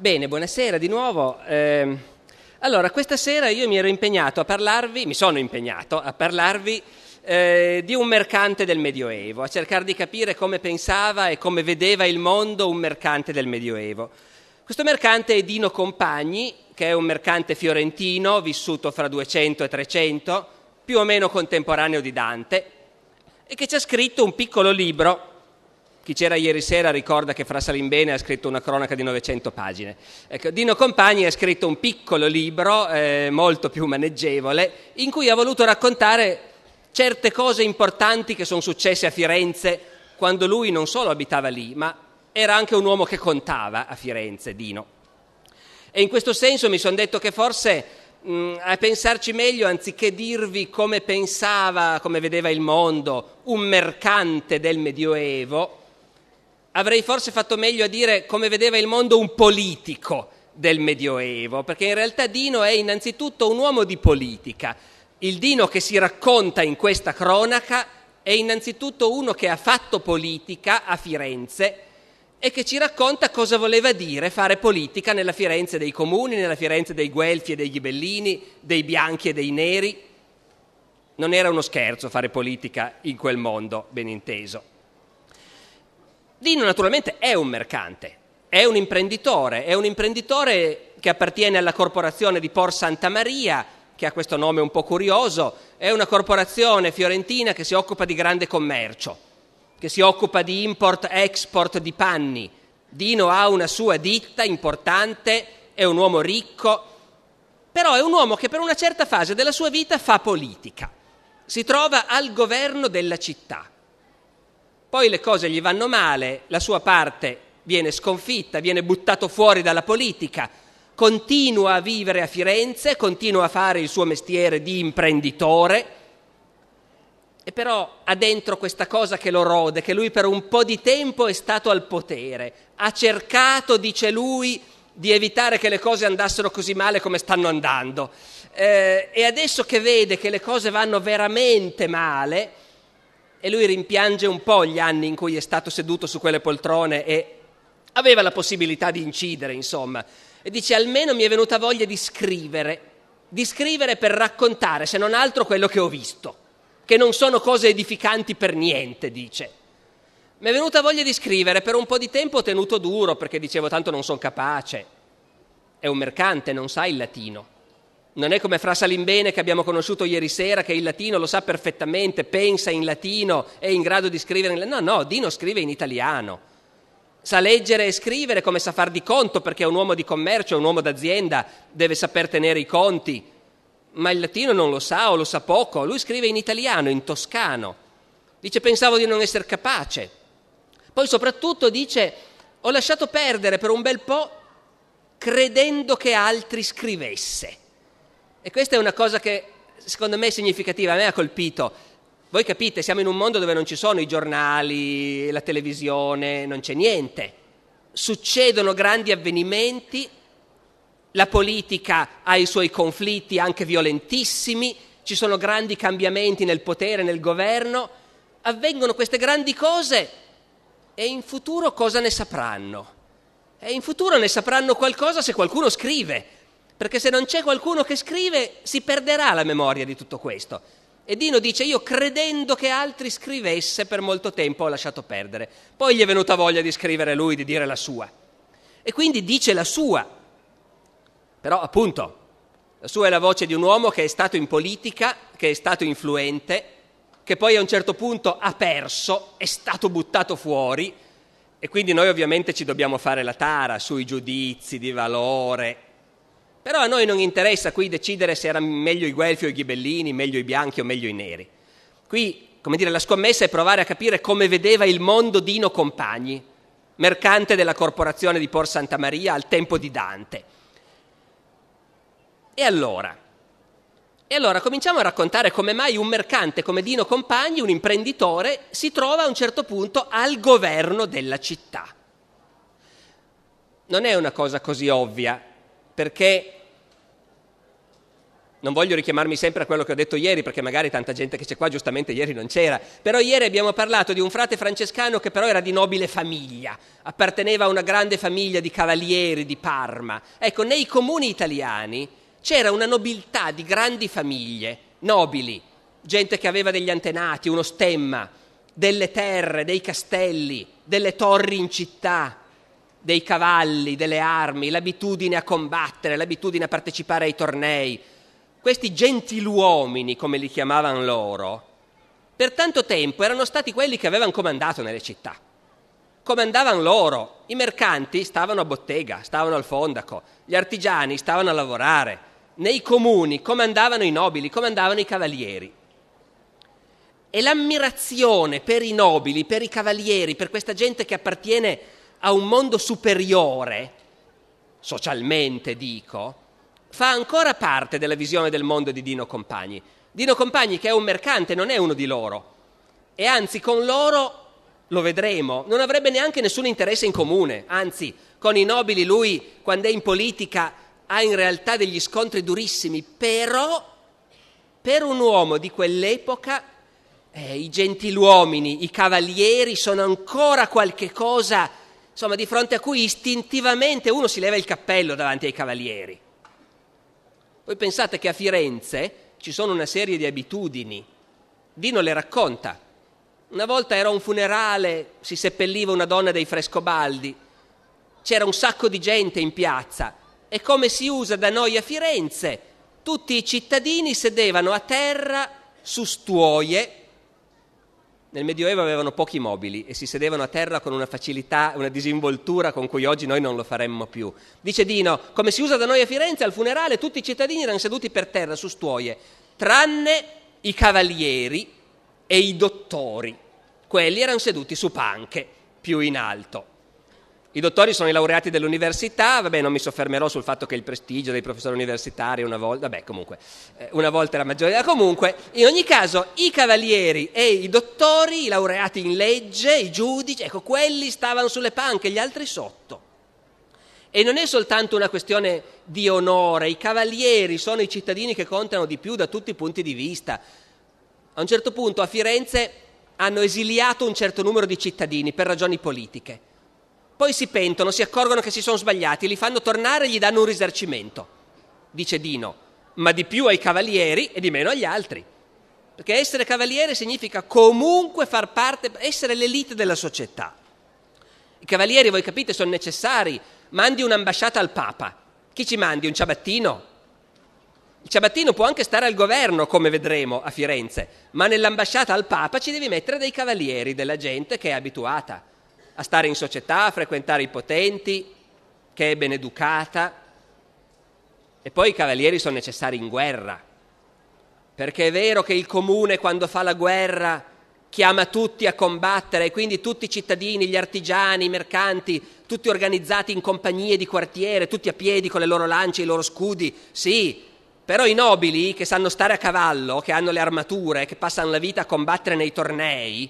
Bene, buonasera di nuovo. Eh, allora, questa sera io mi ero impegnato a parlarvi, mi sono impegnato a parlarvi eh, di un mercante del Medioevo, a cercare di capire come pensava e come vedeva il mondo un mercante del Medioevo. Questo mercante è Dino Compagni, che è un mercante fiorentino vissuto fra 200 e 300, più o meno contemporaneo di Dante, e che ci ha scritto un piccolo libro chi c'era ieri sera ricorda che Fra Salimbene ha scritto una cronaca di 900 pagine. Ecco, Dino Compagni ha scritto un piccolo libro, eh, molto più maneggevole, in cui ha voluto raccontare certe cose importanti che sono successe a Firenze quando lui non solo abitava lì, ma era anche un uomo che contava a Firenze, Dino. E in questo senso mi sono detto che forse mh, a pensarci meglio, anziché dirvi come pensava, come vedeva il mondo, un mercante del Medioevo, avrei forse fatto meglio a dire come vedeva il mondo un politico del Medioevo, perché in realtà Dino è innanzitutto un uomo di politica. Il Dino che si racconta in questa cronaca è innanzitutto uno che ha fatto politica a Firenze e che ci racconta cosa voleva dire fare politica nella Firenze dei comuni, nella Firenze dei Guelfi e dei Ghibellini, dei bianchi e dei neri. Non era uno scherzo fare politica in quel mondo, ben inteso. Dino naturalmente è un mercante, è un imprenditore, è un imprenditore che appartiene alla corporazione di Por Santa Maria, che ha questo nome un po' curioso, è una corporazione fiorentina che si occupa di grande commercio, che si occupa di import-export di panni. Dino ha una sua ditta importante, è un uomo ricco, però è un uomo che per una certa fase della sua vita fa politica, si trova al governo della città poi le cose gli vanno male, la sua parte viene sconfitta, viene buttato fuori dalla politica, continua a vivere a Firenze, continua a fare il suo mestiere di imprenditore, e però ha dentro questa cosa che lo rode, che lui per un po' di tempo è stato al potere, ha cercato, dice lui, di evitare che le cose andassero così male come stanno andando. Eh, e adesso che vede che le cose vanno veramente male, e lui rimpiange un po' gli anni in cui è stato seduto su quelle poltrone e aveva la possibilità di incidere, insomma. E dice almeno mi è venuta voglia di scrivere, di scrivere per raccontare, se non altro, quello che ho visto, che non sono cose edificanti per niente, dice. Mi è venuta voglia di scrivere, per un po' di tempo ho tenuto duro perché dicevo tanto non sono capace. È un mercante, non sa il latino. Non è come Fra Salimbene che abbiamo conosciuto ieri sera, che il latino lo sa perfettamente, pensa in latino, è in grado di scrivere in latino. No, no, Dino scrive in italiano. Sa leggere e scrivere come sa far di conto, perché è un uomo di commercio, un uomo d'azienda, deve saper tenere i conti. Ma il latino non lo sa o lo sa poco. Lui scrive in italiano, in toscano. Dice pensavo di non essere capace. Poi soprattutto dice ho lasciato perdere per un bel po' credendo che altri scrivesse. E questa è una cosa che secondo me è significativa, a me ha colpito. Voi capite, siamo in un mondo dove non ci sono i giornali, la televisione, non c'è niente. Succedono grandi avvenimenti, la politica ha i suoi conflitti anche violentissimi, ci sono grandi cambiamenti nel potere, nel governo, avvengono queste grandi cose e in futuro cosa ne sapranno? E in futuro ne sapranno qualcosa se qualcuno scrive, perché se non c'è qualcuno che scrive si perderà la memoria di tutto questo. E Dino dice io credendo che altri scrivesse per molto tempo ho lasciato perdere, poi gli è venuta voglia di scrivere lui, di dire la sua. E quindi dice la sua, però appunto la sua è la voce di un uomo che è stato in politica, che è stato influente, che poi a un certo punto ha perso, è stato buttato fuori e quindi noi ovviamente ci dobbiamo fare la tara sui giudizi di valore però a noi non interessa qui decidere se erano meglio i guelfi o i ghibellini, meglio i bianchi o meglio i neri. Qui, come dire, la scommessa è provare a capire come vedeva il mondo Dino Compagni, mercante della corporazione di Por Santa Maria al tempo di Dante. E allora? E allora cominciamo a raccontare come mai un mercante come Dino Compagni, un imprenditore, si trova a un certo punto al governo della città. Non è una cosa così ovvia, perché non voglio richiamarmi sempre a quello che ho detto ieri, perché magari tanta gente che c'è qua giustamente ieri non c'era, però ieri abbiamo parlato di un frate francescano che però era di nobile famiglia, apparteneva a una grande famiglia di cavalieri di Parma. Ecco, nei comuni italiani c'era una nobiltà di grandi famiglie, nobili, gente che aveva degli antenati, uno stemma, delle terre, dei castelli, delle torri in città, dei cavalli, delle armi, l'abitudine a combattere, l'abitudine a partecipare ai tornei questi gentiluomini, come li chiamavano loro, per tanto tempo erano stati quelli che avevano comandato nelle città. Comandavano loro, i mercanti stavano a bottega, stavano al fondaco, gli artigiani stavano a lavorare, nei comuni comandavano i nobili, comandavano i cavalieri. E l'ammirazione per i nobili, per i cavalieri, per questa gente che appartiene a un mondo superiore, socialmente dico, fa ancora parte della visione del mondo di Dino Compagni. Dino Compagni che è un mercante, non è uno di loro. E anzi, con loro, lo vedremo, non avrebbe neanche nessun interesse in comune. Anzi, con i nobili lui, quando è in politica, ha in realtà degli scontri durissimi. Però, per un uomo di quell'epoca, eh, i gentiluomini, i cavalieri sono ancora qualche cosa, insomma, di fronte a cui istintivamente uno si leva il cappello davanti ai cavalieri. Voi pensate che a Firenze ci sono una serie di abitudini, Dino le racconta. Una volta era un funerale, si seppelliva una donna dei Frescobaldi, c'era un sacco di gente in piazza e come si usa da noi a Firenze, tutti i cittadini sedevano a terra su stuoie nel Medioevo avevano pochi mobili e si sedevano a terra con una facilità, una disinvoltura con cui oggi noi non lo faremmo più. Dice Dino, come si usa da noi a Firenze, al funerale tutti i cittadini erano seduti per terra su stuoie, tranne i cavalieri e i dottori. Quelli erano seduti su panche più in alto. I dottori sono i laureati dell'università, vabbè non mi soffermerò sul fatto che il prestigio dei professori universitari una volta, vabbè comunque, eh, una volta era maggiore, ah, comunque, in ogni caso i cavalieri e i dottori, i laureati in legge, i giudici, ecco quelli stavano sulle panche, gli altri sotto. E non è soltanto una questione di onore, i cavalieri sono i cittadini che contano di più da tutti i punti di vista. A un certo punto a Firenze hanno esiliato un certo numero di cittadini per ragioni politiche poi si pentono, si accorgono che si sono sbagliati, li fanno tornare e gli danno un risarcimento. Dice Dino, ma di più ai cavalieri e di meno agli altri. Perché essere cavaliere significa comunque far parte, essere l'elite della società. I cavalieri, voi capite, sono necessari. Mandi un'ambasciata al Papa. Chi ci mandi? Un ciabattino? Il ciabattino può anche stare al governo, come vedremo a Firenze, ma nell'ambasciata al Papa ci devi mettere dei cavalieri, della gente che è abituata a stare in società, a frequentare i potenti, che è beneducata. E poi i cavalieri sono necessari in guerra, perché è vero che il comune quando fa la guerra chiama tutti a combattere e quindi tutti i cittadini, gli artigiani, i mercanti, tutti organizzati in compagnie di quartiere, tutti a piedi con le loro lance, i loro scudi, sì, però i nobili che sanno stare a cavallo, che hanno le armature, che passano la vita a combattere nei tornei,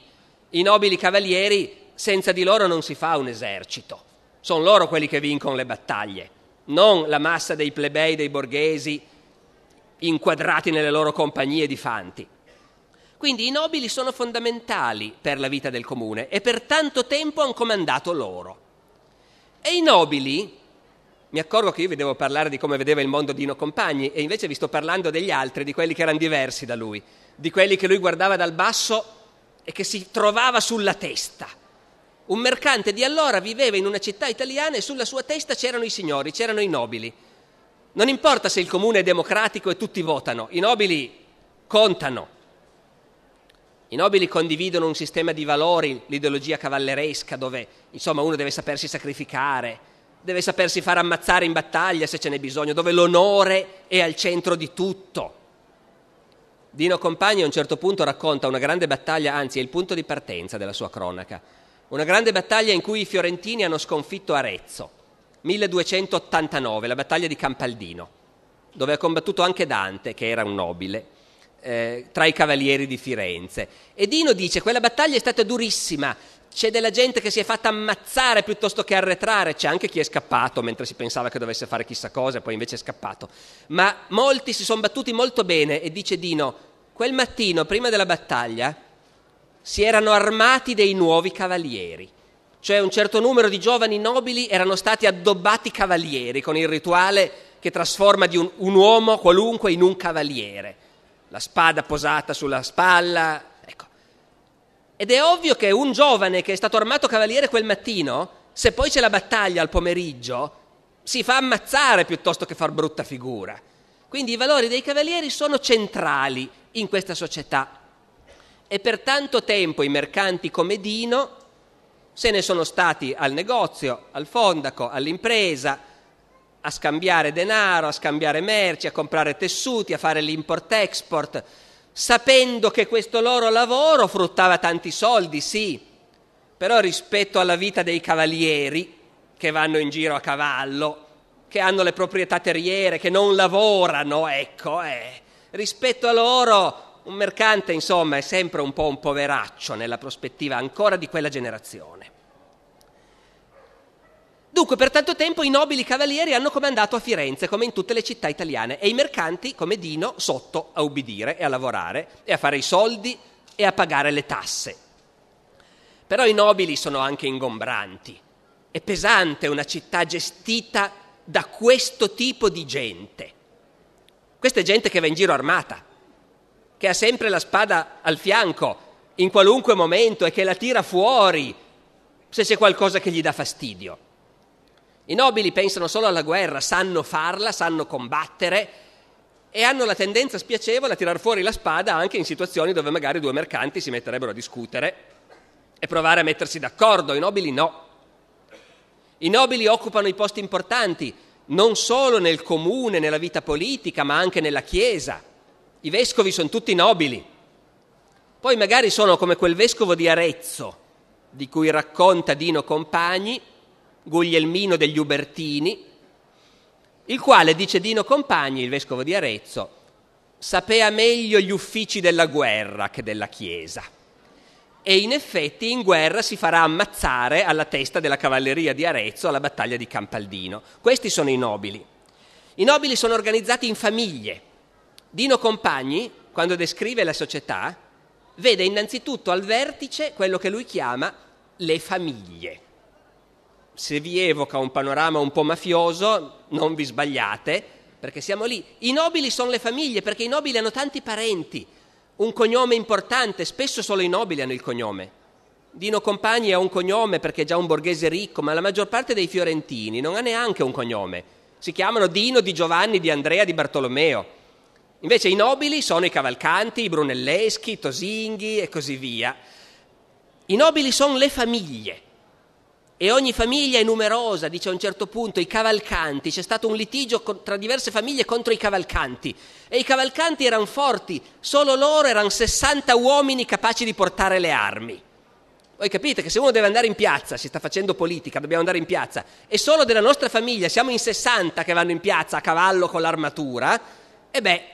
i nobili cavalieri senza di loro non si fa un esercito, sono loro quelli che vincono le battaglie, non la massa dei plebei, dei borghesi inquadrati nelle loro compagnie di fanti. Quindi i nobili sono fondamentali per la vita del comune e per tanto tempo hanno comandato loro. E i nobili, mi accorgo che io vi devo parlare di come vedeva il mondo Dino Compagni e invece vi sto parlando degli altri, di quelli che erano diversi da lui, di quelli che lui guardava dal basso e che si trovava sulla testa un mercante di allora viveva in una città italiana e sulla sua testa c'erano i signori, c'erano i nobili. Non importa se il comune è democratico e tutti votano, i nobili contano. I nobili condividono un sistema di valori, l'ideologia cavalleresca, dove insomma uno deve sapersi sacrificare, deve sapersi far ammazzare in battaglia se ce n'è bisogno, dove l'onore è al centro di tutto. Dino Compagni a un certo punto racconta una grande battaglia, anzi è il punto di partenza della sua cronaca una grande battaglia in cui i fiorentini hanno sconfitto Arezzo, 1289, la battaglia di Campaldino, dove ha combattuto anche Dante, che era un nobile, eh, tra i cavalieri di Firenze. E Dino dice, quella battaglia è stata durissima, c'è della gente che si è fatta ammazzare piuttosto che arretrare, c'è anche chi è scappato mentre si pensava che dovesse fare chissà cosa, poi invece è scappato. Ma molti si sono battuti molto bene e dice Dino, quel mattino prima della battaglia si erano armati dei nuovi cavalieri. Cioè un certo numero di giovani nobili erano stati addobbati cavalieri con il rituale che trasforma di un, un uomo qualunque in un cavaliere. La spada posata sulla spalla. Ecco. Ed è ovvio che un giovane che è stato armato cavaliere quel mattino, se poi c'è la battaglia al pomeriggio, si fa ammazzare piuttosto che far brutta figura. Quindi i valori dei cavalieri sono centrali in questa società e per tanto tempo i mercanti come Dino se ne sono stati al negozio, al fondaco, all'impresa, a scambiare denaro, a scambiare merci, a comprare tessuti, a fare l'import-export, sapendo che questo loro lavoro fruttava tanti soldi, sì, però rispetto alla vita dei cavalieri che vanno in giro a cavallo, che hanno le proprietà terriere, che non lavorano, ecco, eh, rispetto a loro un mercante, insomma, è sempre un po' un poveraccio nella prospettiva ancora di quella generazione. Dunque, per tanto tempo i nobili cavalieri hanno comandato a Firenze, come in tutte le città italiane, e i mercanti, come Dino, sotto a ubbidire e a lavorare e a fare i soldi e a pagare le tasse. Però i nobili sono anche ingombranti. È pesante una città gestita da questo tipo di gente. Questa è gente che va in giro armata che ha sempre la spada al fianco in qualunque momento e che la tira fuori se c'è qualcosa che gli dà fastidio. I nobili pensano solo alla guerra, sanno farla, sanno combattere e hanno la tendenza spiacevole a tirar fuori la spada anche in situazioni dove magari due mercanti si metterebbero a discutere e provare a mettersi d'accordo. I nobili no. I nobili occupano i posti importanti non solo nel comune, nella vita politica, ma anche nella Chiesa. I vescovi sono tutti nobili, poi magari sono come quel vescovo di Arezzo, di cui racconta Dino Compagni, Guglielmino degli Ubertini, il quale, dice Dino Compagni, il vescovo di Arezzo, sapeva meglio gli uffici della guerra che della Chiesa. E in effetti in guerra si farà ammazzare alla testa della cavalleria di Arezzo alla battaglia di Campaldino. Questi sono i nobili. I nobili sono organizzati in famiglie Dino Compagni, quando descrive la società, vede innanzitutto al vertice quello che lui chiama le famiglie. Se vi evoca un panorama un po' mafioso, non vi sbagliate, perché siamo lì. I nobili sono le famiglie, perché i nobili hanno tanti parenti, un cognome importante, spesso solo i nobili hanno il cognome. Dino Compagni ha un cognome perché è già un borghese ricco, ma la maggior parte dei fiorentini non ha neanche un cognome. Si chiamano Dino, Di Giovanni, Di Andrea, Di Bartolomeo. Invece i nobili sono i Cavalcanti, i Brunelleschi, i Tosinghi e così via. I nobili sono le famiglie e ogni famiglia è numerosa, dice a un certo punto i Cavalcanti, c'è stato un litigio tra diverse famiglie contro i Cavalcanti e i Cavalcanti erano forti, solo loro erano 60 uomini capaci di portare le armi. Voi capite che se uno deve andare in piazza, si sta facendo politica, dobbiamo andare in piazza, e solo della nostra famiglia siamo in 60 che vanno in piazza a cavallo con l'armatura, e eh beh,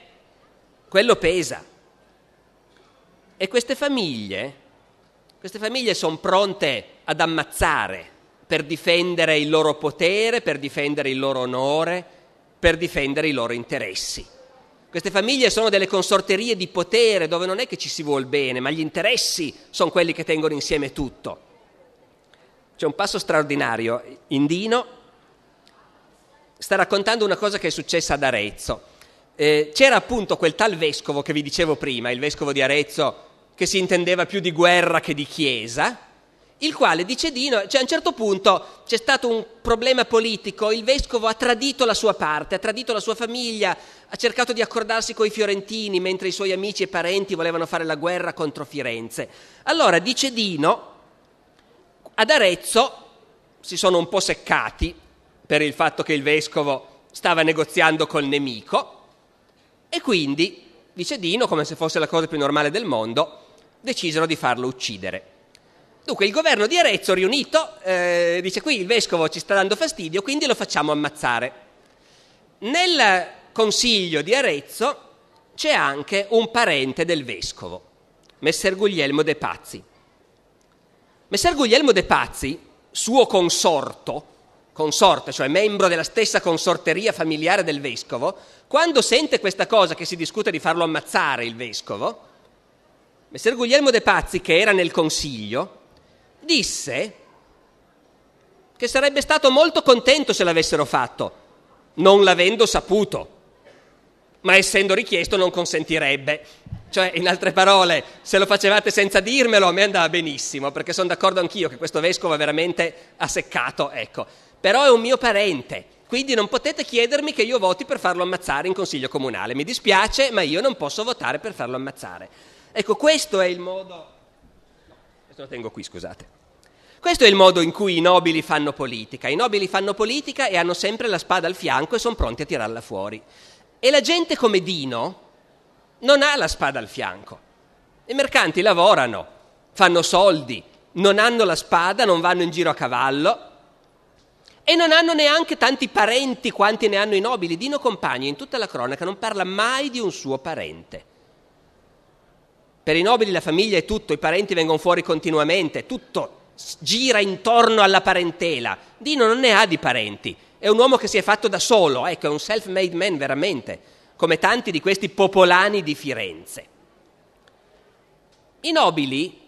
quello pesa. E queste famiglie, queste famiglie sono pronte ad ammazzare per difendere il loro potere, per difendere il loro onore, per difendere i loro interessi. Queste famiglie sono delle consorterie di potere dove non è che ci si vuol bene, ma gli interessi sono quelli che tengono insieme tutto. C'è un passo straordinario. Indino sta raccontando una cosa che è successa ad Arezzo eh, c'era appunto quel tal vescovo che vi dicevo prima, il vescovo di Arezzo, che si intendeva più di guerra che di chiesa, il quale dice Dino, cioè a un certo punto c'è stato un problema politico, il vescovo ha tradito la sua parte, ha tradito la sua famiglia, ha cercato di accordarsi con i fiorentini mentre i suoi amici e parenti volevano fare la guerra contro Firenze. Allora dice Dino, ad Arezzo si sono un po' seccati per il fatto che il vescovo stava negoziando col nemico, e quindi, dice Dino, come se fosse la cosa più normale del mondo, decisero di farlo uccidere. Dunque il governo di Arezzo riunito eh, dice qui il vescovo ci sta dando fastidio, quindi lo facciamo ammazzare. Nel consiglio di Arezzo c'è anche un parente del vescovo, Messer Guglielmo De Pazzi. Messer Guglielmo De Pazzi, suo consorto, consorte, cioè membro della stessa consorteria familiare del vescovo, quando sente questa cosa che si discute di farlo ammazzare il vescovo, Messer Guglielmo De Pazzi, che era nel consiglio, disse che sarebbe stato molto contento se l'avessero fatto, non l'avendo saputo, ma essendo richiesto non consentirebbe. Cioè, in altre parole, se lo facevate senza dirmelo, a me andava benissimo, perché sono d'accordo anch'io che questo vescovo è veramente asseccato, ecco però è un mio parente. Quindi non potete chiedermi che io voti per farlo ammazzare in consiglio comunale. Mi dispiace, ma io non posso votare per farlo ammazzare. Ecco, questo è il modo. questo lo tengo qui, scusate. Questo è il modo in cui i nobili fanno politica. I nobili fanno politica e hanno sempre la spada al fianco e sono pronti a tirarla fuori. E la gente come Dino non ha la spada al fianco. I mercanti lavorano, fanno soldi, non hanno la spada, non vanno in giro a cavallo e non hanno neanche tanti parenti quanti ne hanno i nobili. Dino Compagni in tutta la cronaca non parla mai di un suo parente. Per i nobili la famiglia è tutto, i parenti vengono fuori continuamente, tutto gira intorno alla parentela. Dino non ne ha di parenti, è un uomo che si è fatto da solo, ecco, è un self-made man veramente, come tanti di questi popolani di Firenze. I nobili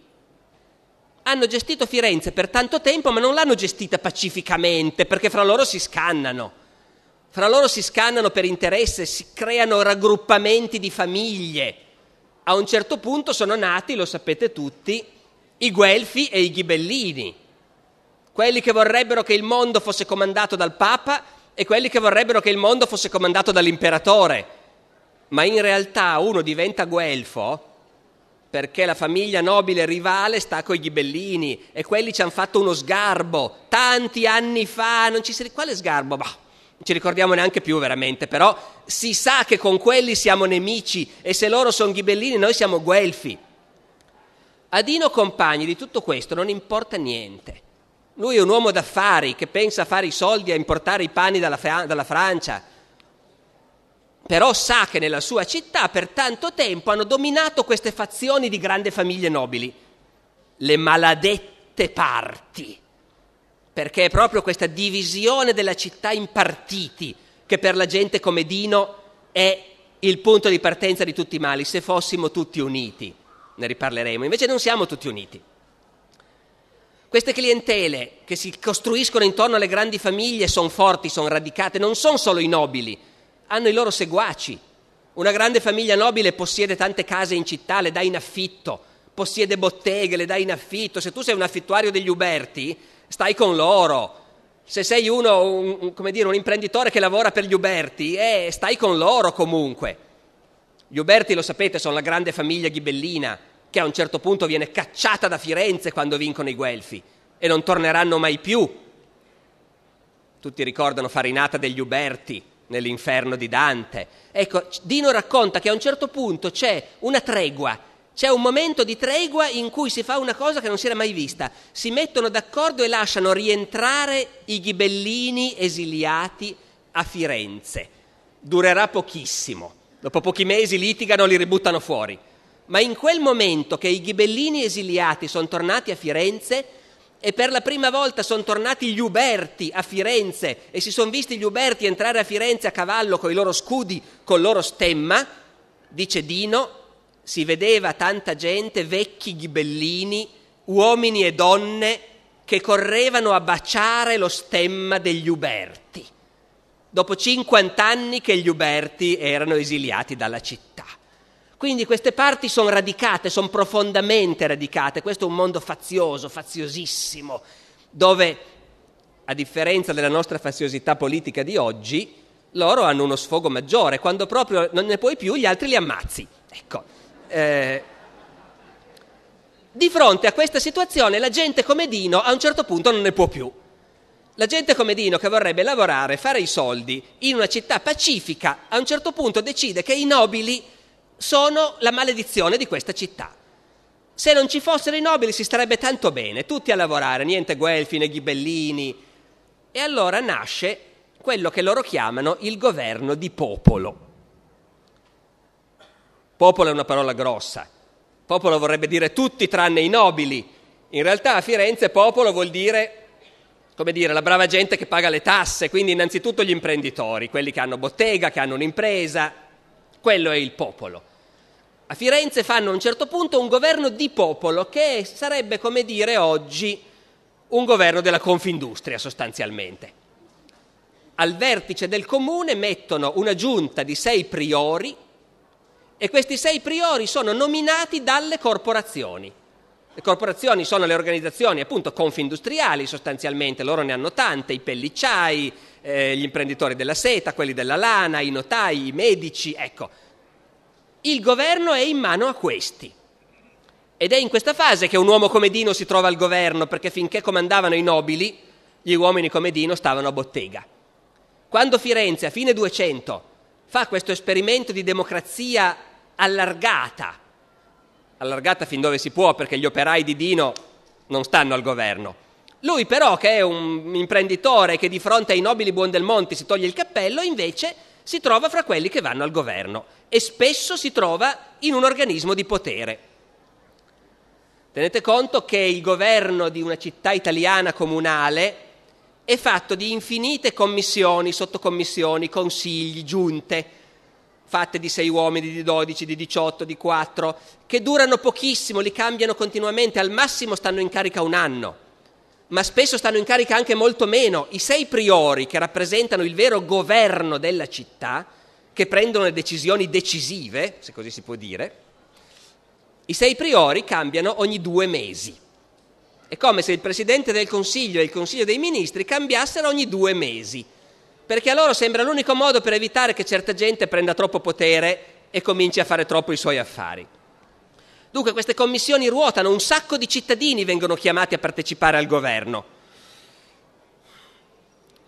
hanno gestito Firenze per tanto tempo, ma non l'hanno gestita pacificamente, perché fra loro si scannano. Fra loro si scannano per interesse, si creano raggruppamenti di famiglie. A un certo punto sono nati, lo sapete tutti, i Guelfi e i Ghibellini, quelli che vorrebbero che il mondo fosse comandato dal Papa e quelli che vorrebbero che il mondo fosse comandato dall'imperatore. Ma in realtà uno diventa guelfo perché la famiglia nobile rivale sta con i ghibellini e quelli ci hanno fatto uno sgarbo tanti anni fa, non ci si... quale sgarbo? Bah, non ci ricordiamo neanche più veramente, però si sa che con quelli siamo nemici e se loro sono ghibellini noi siamo guelfi. A Dino Compagni di tutto questo non importa niente. Lui è un uomo d'affari che pensa a fare i soldi e a importare i panni dalla, Fra- dalla Francia però sa che nella sua città per tanto tempo hanno dominato queste fazioni di grandi famiglie nobili, le maladette parti, perché è proprio questa divisione della città in partiti che per la gente come Dino è il punto di partenza di tutti i mali, se fossimo tutti uniti, ne riparleremo, invece non siamo tutti uniti. Queste clientele che si costruiscono intorno alle grandi famiglie sono forti, sono radicate, non sono solo i nobili, hanno i loro seguaci. Una grande famiglia nobile possiede tante case in città, le dà in affitto, possiede botteghe, le dà in affitto. Se tu sei un affittuario degli Uberti, stai con loro. Se sei uno, un, dire, un imprenditore che lavora per gli Uberti, eh, stai con loro comunque. Gli Uberti, lo sapete, sono la grande famiglia ghibellina che a un certo punto viene cacciata da Firenze quando vincono i Guelfi e non torneranno mai più. Tutti ricordano Farinata degli Uberti, nell'inferno di Dante. Ecco, Dino racconta che a un certo punto c'è una tregua, c'è un momento di tregua in cui si fa una cosa che non si era mai vista. Si mettono d'accordo e lasciano rientrare i ghibellini esiliati a Firenze. Durerà pochissimo. Dopo pochi mesi litigano, li ributtano fuori. Ma in quel momento che i ghibellini esiliati sono tornati a Firenze, e per la prima volta sono tornati gli Uberti a Firenze e si sono visti gli Uberti entrare a Firenze a cavallo con i loro scudi, col loro stemma, dice Dino, si vedeva tanta gente, vecchi ghibellini, uomini e donne che correvano a baciare lo stemma degli Uberti, dopo 50 anni che gli Uberti erano esiliati dalla città. Quindi queste parti sono radicate, sono profondamente radicate. Questo è un mondo fazioso, faziosissimo, dove, a differenza della nostra faziosità politica di oggi, loro hanno uno sfogo maggiore. Quando proprio non ne puoi più, gli altri li ammazzi. Ecco. Eh, di fronte a questa situazione, la gente come Dino a un certo punto non ne può più. La gente come Dino che vorrebbe lavorare, fare i soldi in una città pacifica, a un certo punto decide che i nobili sono la maledizione di questa città. Se non ci fossero i nobili si starebbe tanto bene, tutti a lavorare, niente guelfi né ghibellini. E allora nasce quello che loro chiamano il governo di popolo. Popolo è una parola grossa, popolo vorrebbe dire tutti tranne i nobili. In realtà a Firenze popolo vuol dire come dire, la brava gente che paga le tasse, quindi innanzitutto gli imprenditori, quelli che hanno bottega, che hanno un'impresa, quello è il popolo. A Firenze fanno a un certo punto un governo di popolo che sarebbe come dire oggi un governo della Confindustria sostanzialmente. Al vertice del comune mettono una giunta di sei priori e questi sei priori sono nominati dalle corporazioni. Le corporazioni sono le organizzazioni appunto confindustriali sostanzialmente, loro ne hanno tante, i pellicciai, eh, gli imprenditori della seta, quelli della lana, i notai, i medici, ecco. Il governo è in mano a questi. Ed è in questa fase che un uomo come Dino si trova al governo, perché finché comandavano i nobili, gli uomini come Dino stavano a bottega. Quando Firenze, a fine 200, fa questo esperimento di democrazia allargata, allargata fin dove si può, perché gli operai di Dino non stanno al governo, lui però, che è un imprenditore che di fronte ai nobili Buondelmonti si toglie il cappello, invece si trova fra quelli che vanno al governo e spesso si trova in un organismo di potere. Tenete conto che il governo di una città italiana comunale è fatto di infinite commissioni, sottocommissioni, consigli, giunte, fatte di sei uomini, di dodici, di diciotto, di quattro, che durano pochissimo, li cambiano continuamente, al massimo stanno in carica un anno ma spesso stanno in carica anche molto meno. I sei priori, che rappresentano il vero governo della città, che prendono le decisioni decisive, se così si può dire, i sei priori cambiano ogni due mesi. È come se il Presidente del Consiglio e il Consiglio dei Ministri cambiassero ogni due mesi, perché a loro sembra l'unico modo per evitare che certa gente prenda troppo potere e cominci a fare troppo i suoi affari. Dunque queste commissioni ruotano, un sacco di cittadini vengono chiamati a partecipare al governo.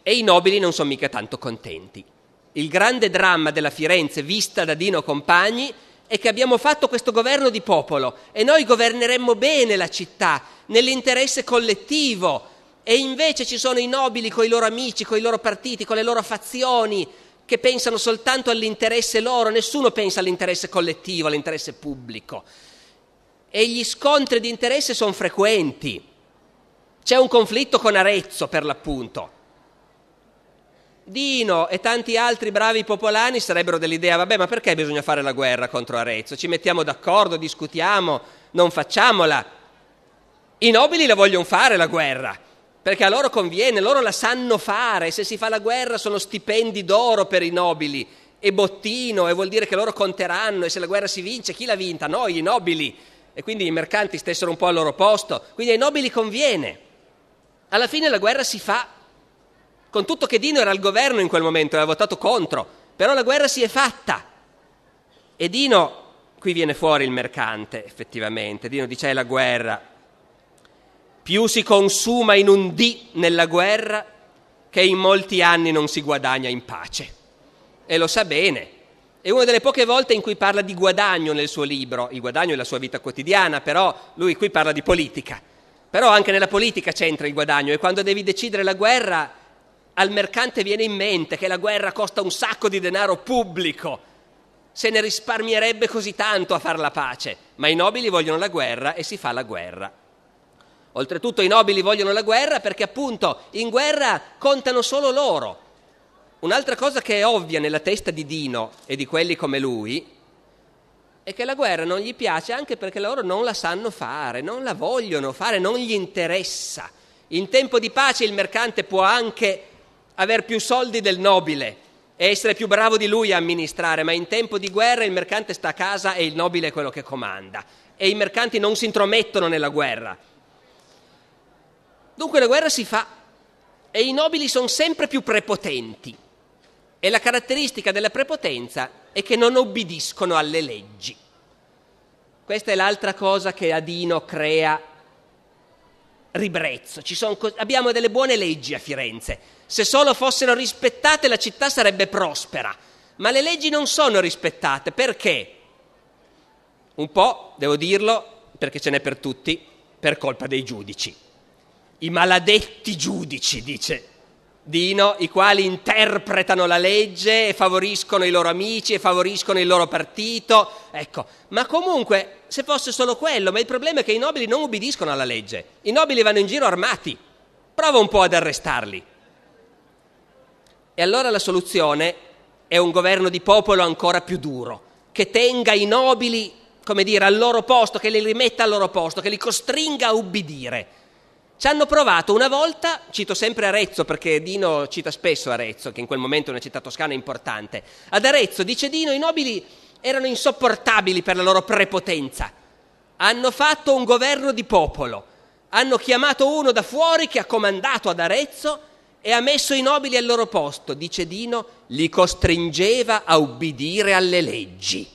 E i nobili non sono mica tanto contenti. Il grande dramma della Firenze vista da Dino Compagni è che abbiamo fatto questo governo di popolo e noi governeremmo bene la città nell'interesse collettivo e invece ci sono i nobili con i loro amici, con i loro partiti, con le loro fazioni che pensano soltanto all'interesse loro, nessuno pensa all'interesse collettivo, all'interesse pubblico e gli scontri di interesse sono frequenti. C'è un conflitto con Arezzo, per l'appunto. Dino e tanti altri bravi popolani sarebbero dell'idea, vabbè, ma perché bisogna fare la guerra contro Arezzo? Ci mettiamo d'accordo, discutiamo, non facciamola. I nobili la vogliono fare la guerra, perché a loro conviene, loro la sanno fare, se si fa la guerra sono stipendi d'oro per i nobili e bottino e vuol dire che loro conteranno e se la guerra si vince chi l'ha vinta? Noi, i nobili e quindi i mercanti stessero un po' al loro posto, quindi ai nobili conviene. Alla fine la guerra si fa, con tutto che Dino era al governo in quel momento aveva votato contro, però la guerra si è fatta. E Dino, qui viene fuori il mercante effettivamente, Dino dice è la guerra, più si consuma in un dì nella guerra che in molti anni non si guadagna in pace. E lo sa bene, è una delle poche volte in cui parla di guadagno nel suo libro, il guadagno è la sua vita quotidiana, però lui qui parla di politica. Però anche nella politica c'entra il guadagno e quando devi decidere la guerra al mercante viene in mente che la guerra costa un sacco di denaro pubblico, se ne risparmierebbe così tanto a fare la pace, ma i nobili vogliono la guerra e si fa la guerra. Oltretutto i nobili vogliono la guerra perché appunto in guerra contano solo loro, Un'altra cosa che è ovvia nella testa di Dino e di quelli come lui è che la guerra non gli piace anche perché loro non la sanno fare, non la vogliono fare, non gli interessa. In tempo di pace il mercante può anche aver più soldi del nobile e essere più bravo di lui a amministrare, ma in tempo di guerra il mercante sta a casa e il nobile è quello che comanda e i mercanti non si intromettono nella guerra. Dunque la guerra si fa e i nobili sono sempre più prepotenti. E la caratteristica della prepotenza è che non obbediscono alle leggi. Questa è l'altra cosa che Adino crea ribrezzo. Co- abbiamo delle buone leggi a Firenze. Se solo fossero rispettate la città sarebbe prospera. Ma le leggi non sono rispettate perché? Un po', devo dirlo, perché ce n'è per tutti, per colpa dei giudici. I maladetti giudici, dice Dino, i quali interpretano la legge e favoriscono i loro amici e favoriscono il loro partito. Ecco, ma comunque, se fosse solo quello, ma il problema è che i nobili non ubbidiscono alla legge. I nobili vanno in giro armati. Prova un po' ad arrestarli. E allora la soluzione è un governo di popolo ancora più duro, che tenga i nobili, come dire, al loro posto, che li rimetta al loro posto, che li costringa a ubbidire ci hanno provato una volta, cito sempre Arezzo perché Dino cita spesso Arezzo, che in quel momento è una città toscana importante. Ad Arezzo, dice Dino, i nobili erano insopportabili per la loro prepotenza. Hanno fatto un governo di popolo, hanno chiamato uno da fuori che ha comandato ad Arezzo e ha messo i nobili al loro posto, dice Dino, li costringeva a ubbidire alle leggi,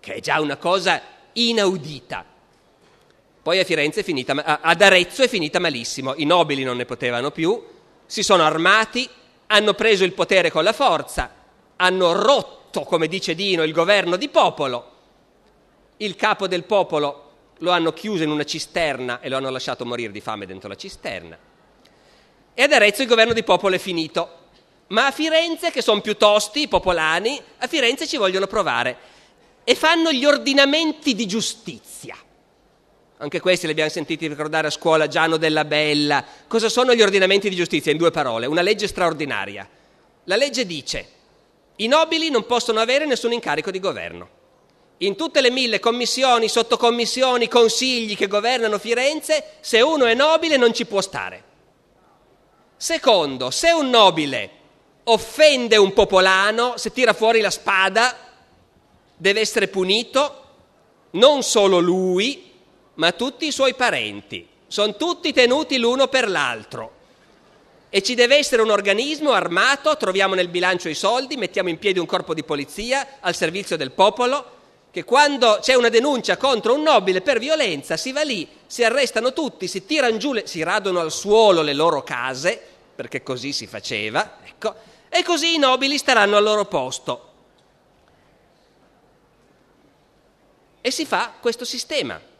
che è già una cosa inaudita. Poi a Firenze è finita, ad Arezzo è finita malissimo, i nobili non ne potevano più, si sono armati, hanno preso il potere con la forza, hanno rotto, come dice Dino, il governo di popolo, il capo del popolo lo hanno chiuso in una cisterna e lo hanno lasciato morire di fame dentro la cisterna. E ad Arezzo il governo di popolo è finito. Ma a Firenze, che sono più tosti, i popolani, a Firenze ci vogliono provare e fanno gli ordinamenti di giustizia. Anche questi li abbiamo sentiti ricordare a scuola, Giano della Bella. Cosa sono gli ordinamenti di giustizia? In due parole, una legge straordinaria. La legge dice, i nobili non possono avere nessun incarico di governo. In tutte le mille commissioni, sottocommissioni, consigli che governano Firenze, se uno è nobile non ci può stare. Secondo, se un nobile offende un popolano, se tira fuori la spada, deve essere punito non solo lui, ma tutti i suoi parenti. Sono tutti tenuti l'uno per l'altro. E ci deve essere un organismo armato, troviamo nel bilancio i soldi, mettiamo in piedi un corpo di polizia al servizio del popolo, che quando c'è una denuncia contro un nobile per violenza si va lì, si arrestano tutti, si tirano giù, le, si radono al suolo le loro case, perché così si faceva, ecco, e così i nobili staranno al loro posto. E si fa questo sistema.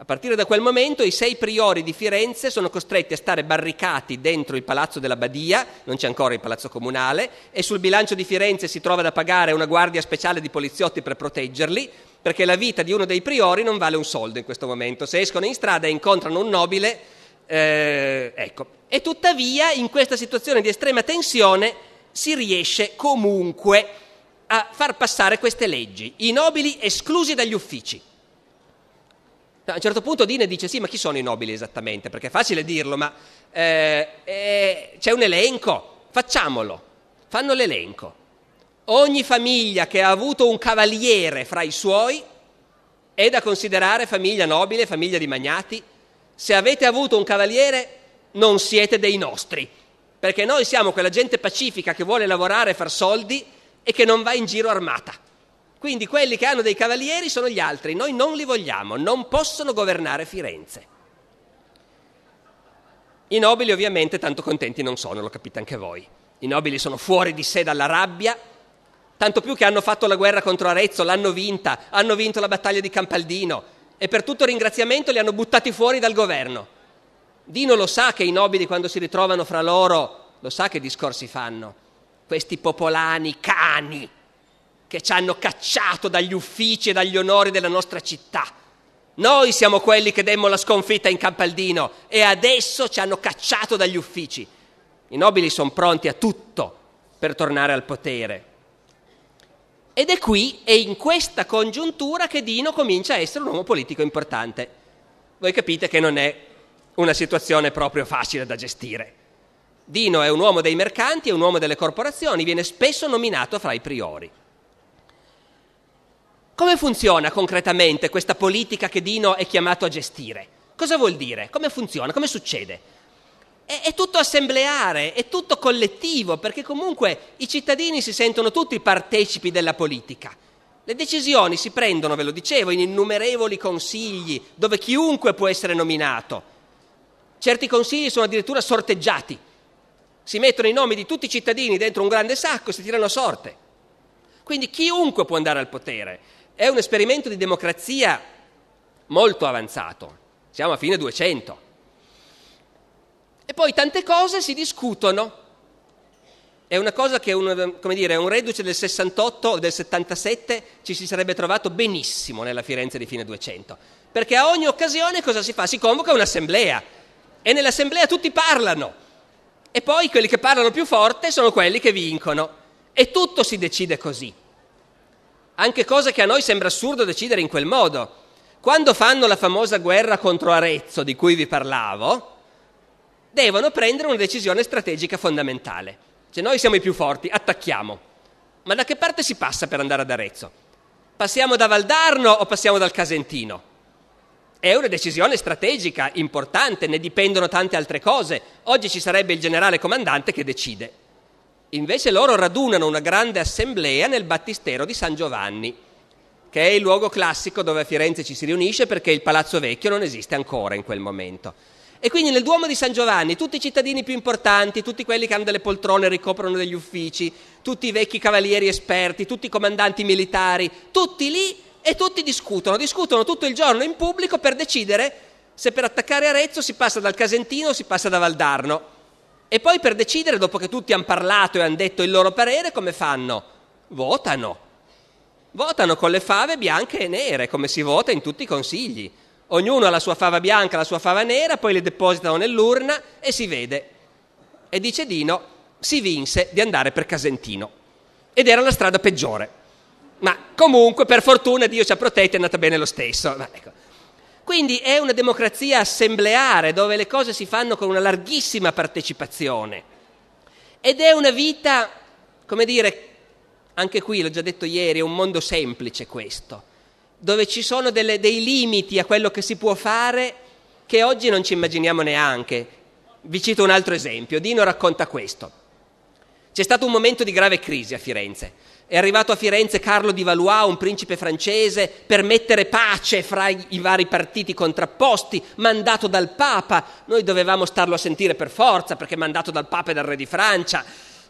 A partire da quel momento i sei priori di Firenze sono costretti a stare barricati dentro il palazzo della Badia, non c'è ancora il palazzo comunale, e sul bilancio di Firenze si trova da pagare una guardia speciale di poliziotti per proteggerli, perché la vita di uno dei priori non vale un soldo in questo momento. Se escono in strada e incontrano un nobile, eh, ecco. E tuttavia in questa situazione di estrema tensione si riesce comunque a far passare queste leggi, i nobili esclusi dagli uffici a un certo punto Dine dice sì, ma chi sono i nobili esattamente? Perché è facile dirlo, ma eh, eh, c'è un elenco, facciamolo. Fanno l'elenco. Ogni famiglia che ha avuto un cavaliere fra i suoi è da considerare famiglia nobile, famiglia di magnati. Se avete avuto un cavaliere non siete dei nostri, perché noi siamo quella gente pacifica che vuole lavorare e far soldi e che non va in giro armata. Quindi quelli che hanno dei cavalieri sono gli altri, noi non li vogliamo, non possono governare Firenze. I nobili ovviamente tanto contenti non sono, lo capite anche voi. I nobili sono fuori di sé dalla rabbia, tanto più che hanno fatto la guerra contro Arezzo, l'hanno vinta, hanno vinto la battaglia di Campaldino e per tutto ringraziamento li hanno buttati fuori dal governo. Dino lo sa che i nobili quando si ritrovano fra loro, lo sa che discorsi fanno. Questi popolani cani che ci hanno cacciato dagli uffici e dagli onori della nostra città. Noi siamo quelli che demmo la sconfitta in Campaldino e adesso ci hanno cacciato dagli uffici. I nobili sono pronti a tutto per tornare al potere. Ed è qui è in questa congiuntura che Dino comincia a essere un uomo politico importante. Voi capite che non è una situazione proprio facile da gestire. Dino è un uomo dei mercanti, è un uomo delle corporazioni, viene spesso nominato fra i priori. Come funziona concretamente questa politica che Dino è chiamato a gestire? Cosa vuol dire? Come funziona? Come succede? È, è tutto assembleare, è tutto collettivo, perché comunque i cittadini si sentono tutti partecipi della politica. Le decisioni si prendono, ve lo dicevo, in innumerevoli consigli, dove chiunque può essere nominato. Certi consigli sono addirittura sorteggiati. Si mettono i nomi di tutti i cittadini dentro un grande sacco e si tirano a sorte. Quindi chiunque può andare al potere è un esperimento di democrazia molto avanzato, siamo a fine 200. E poi tante cose si discutono. È una cosa che un, dire, un reduce del 68 o del 77 ci si sarebbe trovato benissimo nella Firenze di fine 200. Perché a ogni occasione cosa si fa? Si convoca un'assemblea e nell'assemblea tutti parlano. E poi quelli che parlano più forte sono quelli che vincono. E tutto si decide così anche cose che a noi sembra assurdo decidere in quel modo. Quando fanno la famosa guerra contro Arezzo di cui vi parlavo, devono prendere una decisione strategica fondamentale. Cioè noi siamo i più forti, attacchiamo. Ma da che parte si passa per andare ad Arezzo? Passiamo da Valdarno o passiamo dal Casentino? È una decisione strategica importante, ne dipendono tante altre cose. Oggi ci sarebbe il generale comandante che decide. Invece loro radunano una grande assemblea nel battistero di San Giovanni, che è il luogo classico dove a Firenze ci si riunisce perché il Palazzo Vecchio non esiste ancora in quel momento. E quindi nel Duomo di San Giovanni tutti i cittadini più importanti, tutti quelli che hanno delle poltrone e ricoprono degli uffici, tutti i vecchi cavalieri esperti, tutti i comandanti militari, tutti lì e tutti discutono, discutono tutto il giorno in pubblico per decidere se per attaccare Arezzo si passa dal Casentino o si passa da Valdarno. E poi per decidere, dopo che tutti hanno parlato e hanno detto il loro parere, come fanno? Votano. Votano con le fave bianche e nere, come si vota in tutti i consigli. Ognuno ha la sua fava bianca, la sua fava nera, poi le depositano nell'urna e si vede. E dice Dino, si vinse di andare per Casentino. Ed era la strada peggiore. Ma comunque, per fortuna, Dio ci ha protetti è andata bene lo stesso. Ma ecco. Quindi è una democrazia assembleare dove le cose si fanno con una larghissima partecipazione ed è una vita, come dire, anche qui l'ho già detto ieri, è un mondo semplice questo, dove ci sono delle, dei limiti a quello che si può fare che oggi non ci immaginiamo neanche. Vi cito un altro esempio, Dino racconta questo. C'è stato un momento di grave crisi a Firenze è arrivato a Firenze Carlo di Valois, un principe francese, per mettere pace fra i vari partiti contrapposti, mandato dal Papa. Noi dovevamo starlo a sentire per forza, perché mandato dal Papa e dal Re di Francia.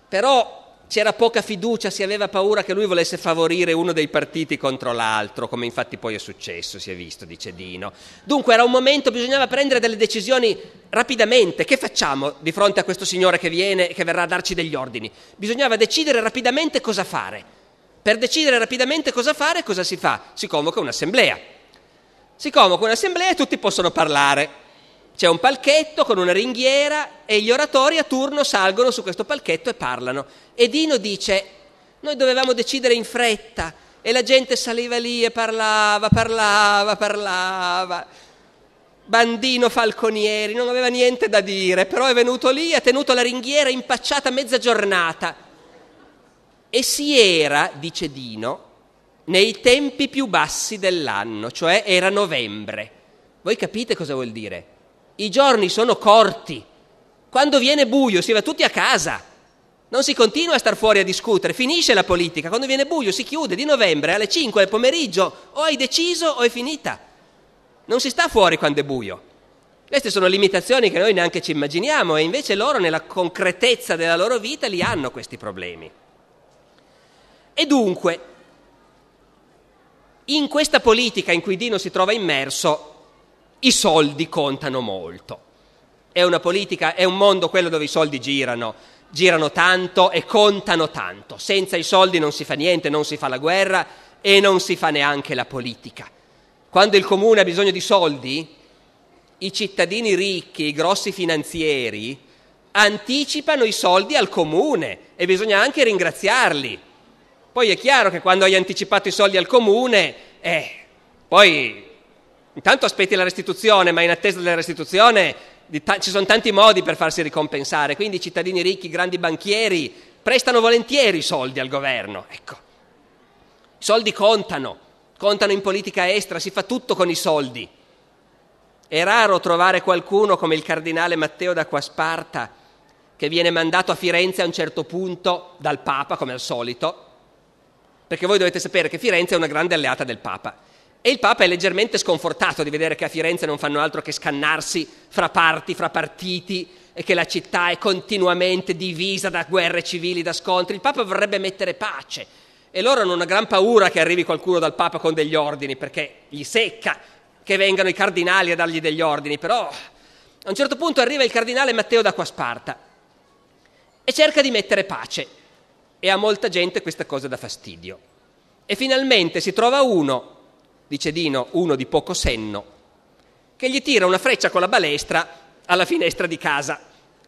Però c'era poca fiducia, si aveva paura che lui volesse favorire uno dei partiti contro l'altro, come infatti poi è successo, si è visto, dice Dino. Dunque era un momento, bisognava prendere delle decisioni rapidamente. Che facciamo di fronte a questo signore che viene e che verrà a darci degli ordini? Bisognava decidere rapidamente cosa fare. Per decidere rapidamente cosa fare, cosa si fa? Si convoca un'assemblea. Si convoca un'assemblea e tutti possono parlare c'è un palchetto con una ringhiera e gli oratori a turno salgono su questo palchetto e parlano. E Dino dice, noi dovevamo decidere in fretta e la gente saliva lì e parlava, parlava, parlava. Bandino Falconieri non aveva niente da dire, però è venuto lì e ha tenuto la ringhiera impacciata mezza giornata. E si era, dice Dino, nei tempi più bassi dell'anno, cioè era novembre. Voi capite cosa vuol dire? I giorni sono corti. Quando viene buio si va tutti a casa. Non si continua a star fuori a discutere, finisce la politica. Quando viene buio si chiude di novembre alle 5 del pomeriggio. O hai deciso o è finita. Non si sta fuori quando è buio. Queste sono limitazioni che noi neanche ci immaginiamo e invece loro nella concretezza della loro vita li hanno questi problemi. E dunque, in questa politica in cui Dino si trova immerso, i soldi contano molto. È una politica, è un mondo quello dove i soldi girano, girano tanto e contano tanto. Senza i soldi non si fa niente, non si fa la guerra e non si fa neanche la politica. Quando il comune ha bisogno di soldi, i cittadini ricchi, i grossi finanzieri, anticipano i soldi al comune e bisogna anche ringraziarli. Poi è chiaro che quando hai anticipato i soldi al comune, eh, poi Intanto aspetti la restituzione, ma in attesa della restituzione ta- ci sono tanti modi per farsi ricompensare, quindi i cittadini ricchi, grandi banchieri, prestano volentieri i soldi al governo. Ecco. I soldi contano, contano in politica estera, si fa tutto con i soldi. È raro trovare qualcuno come il cardinale Matteo da che viene mandato a Firenze a un certo punto dal Papa, come al solito, perché voi dovete sapere che Firenze è una grande alleata del Papa. E il Papa è leggermente sconfortato di vedere che a Firenze non fanno altro che scannarsi fra parti, fra partiti e che la città è continuamente divisa da guerre civili, da scontri. Il Papa vorrebbe mettere pace e loro hanno una gran paura che arrivi qualcuno dal Papa con degli ordini perché gli secca che vengano i cardinali a dargli degli ordini, però a un certo punto arriva il cardinale Matteo d'Acquasparta e cerca di mettere pace e a molta gente questa cosa dà fastidio. E finalmente si trova uno dice Dino, uno di poco senno, che gli tira una freccia con la balestra alla finestra di casa.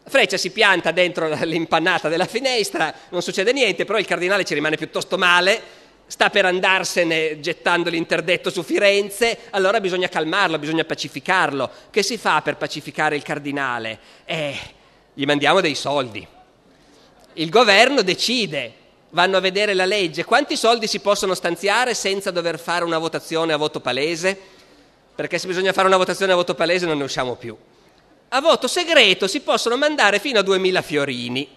La freccia si pianta dentro l'impannata della finestra, non succede niente, però il cardinale ci rimane piuttosto male, sta per andarsene gettando l'interdetto su Firenze, allora bisogna calmarlo, bisogna pacificarlo. Che si fa per pacificare il cardinale? Eh, gli mandiamo dei soldi. Il governo decide, vanno a vedere la legge, quanti soldi si possono stanziare senza dover fare una votazione a voto palese? Perché se bisogna fare una votazione a voto palese non ne usciamo più. A voto segreto si possono mandare fino a 2000 fiorini.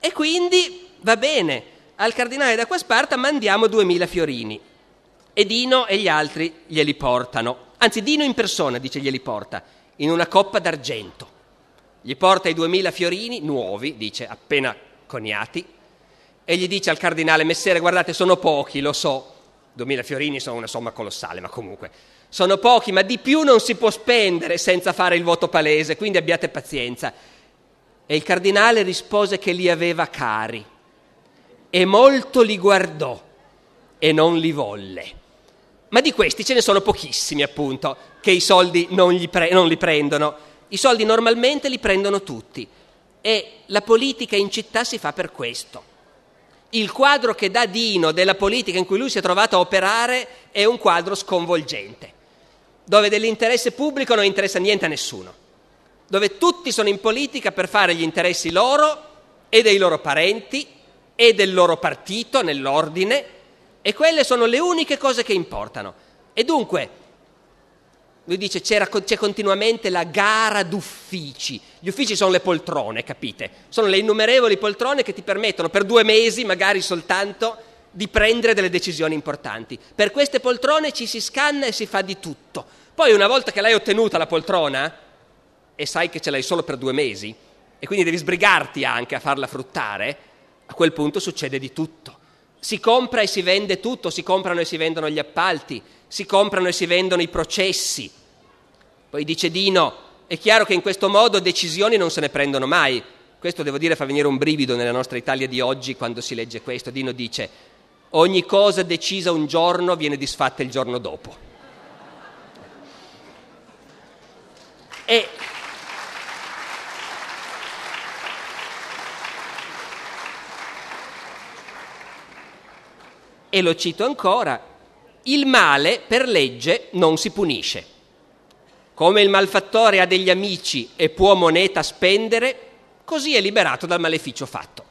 E quindi va bene, al cardinale da Quasparta mandiamo 2000 fiorini. E Dino e gli altri glieli portano. Anzi, Dino in persona dice glieli porta, in una coppa d'argento. Gli porta i 2000 fiorini nuovi, dice appena coniati, e gli dice al cardinale, messere, guardate, sono pochi, lo so, 2000 fiorini sono una somma colossale, ma comunque, sono pochi, ma di più non si può spendere senza fare il voto palese, quindi abbiate pazienza. E il cardinale rispose che li aveva cari e molto li guardò e non li volle. Ma di questi ce ne sono pochissimi, appunto, che i soldi non, pre- non li prendono. I soldi normalmente li prendono tutti e la politica in città si fa per questo il quadro che dà Dino della politica in cui lui si è trovato a operare è un quadro sconvolgente, dove dell'interesse pubblico non interessa niente a nessuno, dove tutti sono in politica per fare gli interessi loro e dei loro parenti e del loro partito nell'ordine e quelle sono le uniche cose che importano. E dunque, lui dice, c'è continuamente la gara d'uffici, gli uffici sono le poltrone, capite? Sono le innumerevoli poltrone che ti permettono per due mesi, magari soltanto, di prendere delle decisioni importanti. Per queste poltrone ci si scanna e si fa di tutto. Poi una volta che l'hai ottenuta la poltrona, e sai che ce l'hai solo per due mesi, e quindi devi sbrigarti anche a farla fruttare, a quel punto succede di tutto. Si compra e si vende tutto, si comprano e si vendono gli appalti, si comprano e si vendono i processi. Poi dice Dino, è chiaro che in questo modo decisioni non se ne prendono mai. Questo devo dire fa venire un brivido nella nostra Italia di oggi quando si legge questo. Dino dice ogni cosa decisa un giorno viene disfatta il giorno dopo. E e lo cito ancora, il male per legge non si punisce. Come il malfattore ha degli amici e può moneta spendere, così è liberato dal maleficio fatto.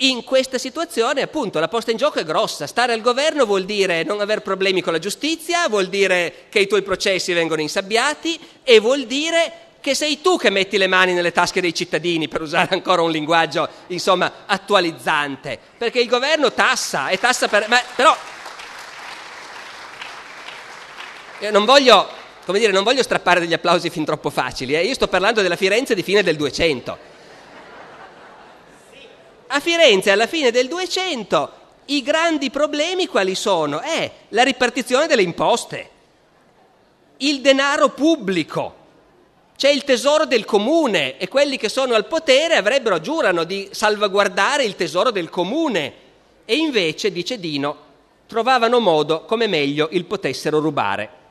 In questa situazione, appunto, la posta in gioco è grossa. Stare al governo vuol dire non aver problemi con la giustizia, vuol dire che i tuoi processi vengono insabbiati e vuol dire che sei tu che metti le mani nelle tasche dei cittadini, per usare ancora un linguaggio, insomma, attualizzante. Perché il governo tassa e tassa per... Ma, però... non voglio come dire, non voglio strappare degli applausi fin troppo facili, eh? io sto parlando della Firenze di fine del 200. A Firenze alla fine del 200 i grandi problemi quali sono? Eh, la ripartizione delle imposte, il denaro pubblico, c'è il tesoro del comune e quelli che sono al potere avrebbero, giurano, di salvaguardare il tesoro del comune e invece, dice Dino, trovavano modo come meglio il potessero rubare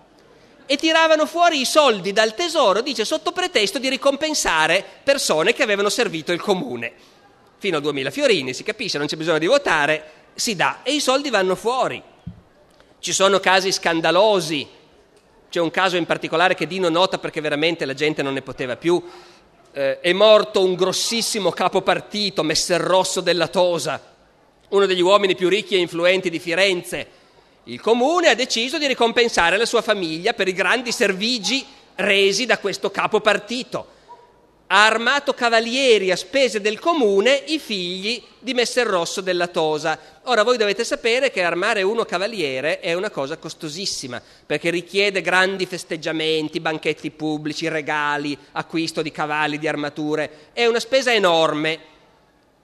e tiravano fuori i soldi dal tesoro, dice, sotto pretesto di ricompensare persone che avevano servito il comune. Fino a 2000 fiorini, si capisce, non c'è bisogno di votare, si dà e i soldi vanno fuori. Ci sono casi scandalosi, c'è un caso in particolare che Dino nota perché veramente la gente non ne poteva più. Eh, è morto un grossissimo capo partito, Messer Rosso della Tosa, uno degli uomini più ricchi e influenti di Firenze il comune ha deciso di ricompensare la sua famiglia per i grandi servigi resi da questo capo partito. Ha armato cavalieri a spese del comune i figli di Messer Rosso della Tosa. Ora voi dovete sapere che armare uno cavaliere è una cosa costosissima, perché richiede grandi festeggiamenti, banchetti pubblici, regali, acquisto di cavalli, di armature. È una spesa enorme.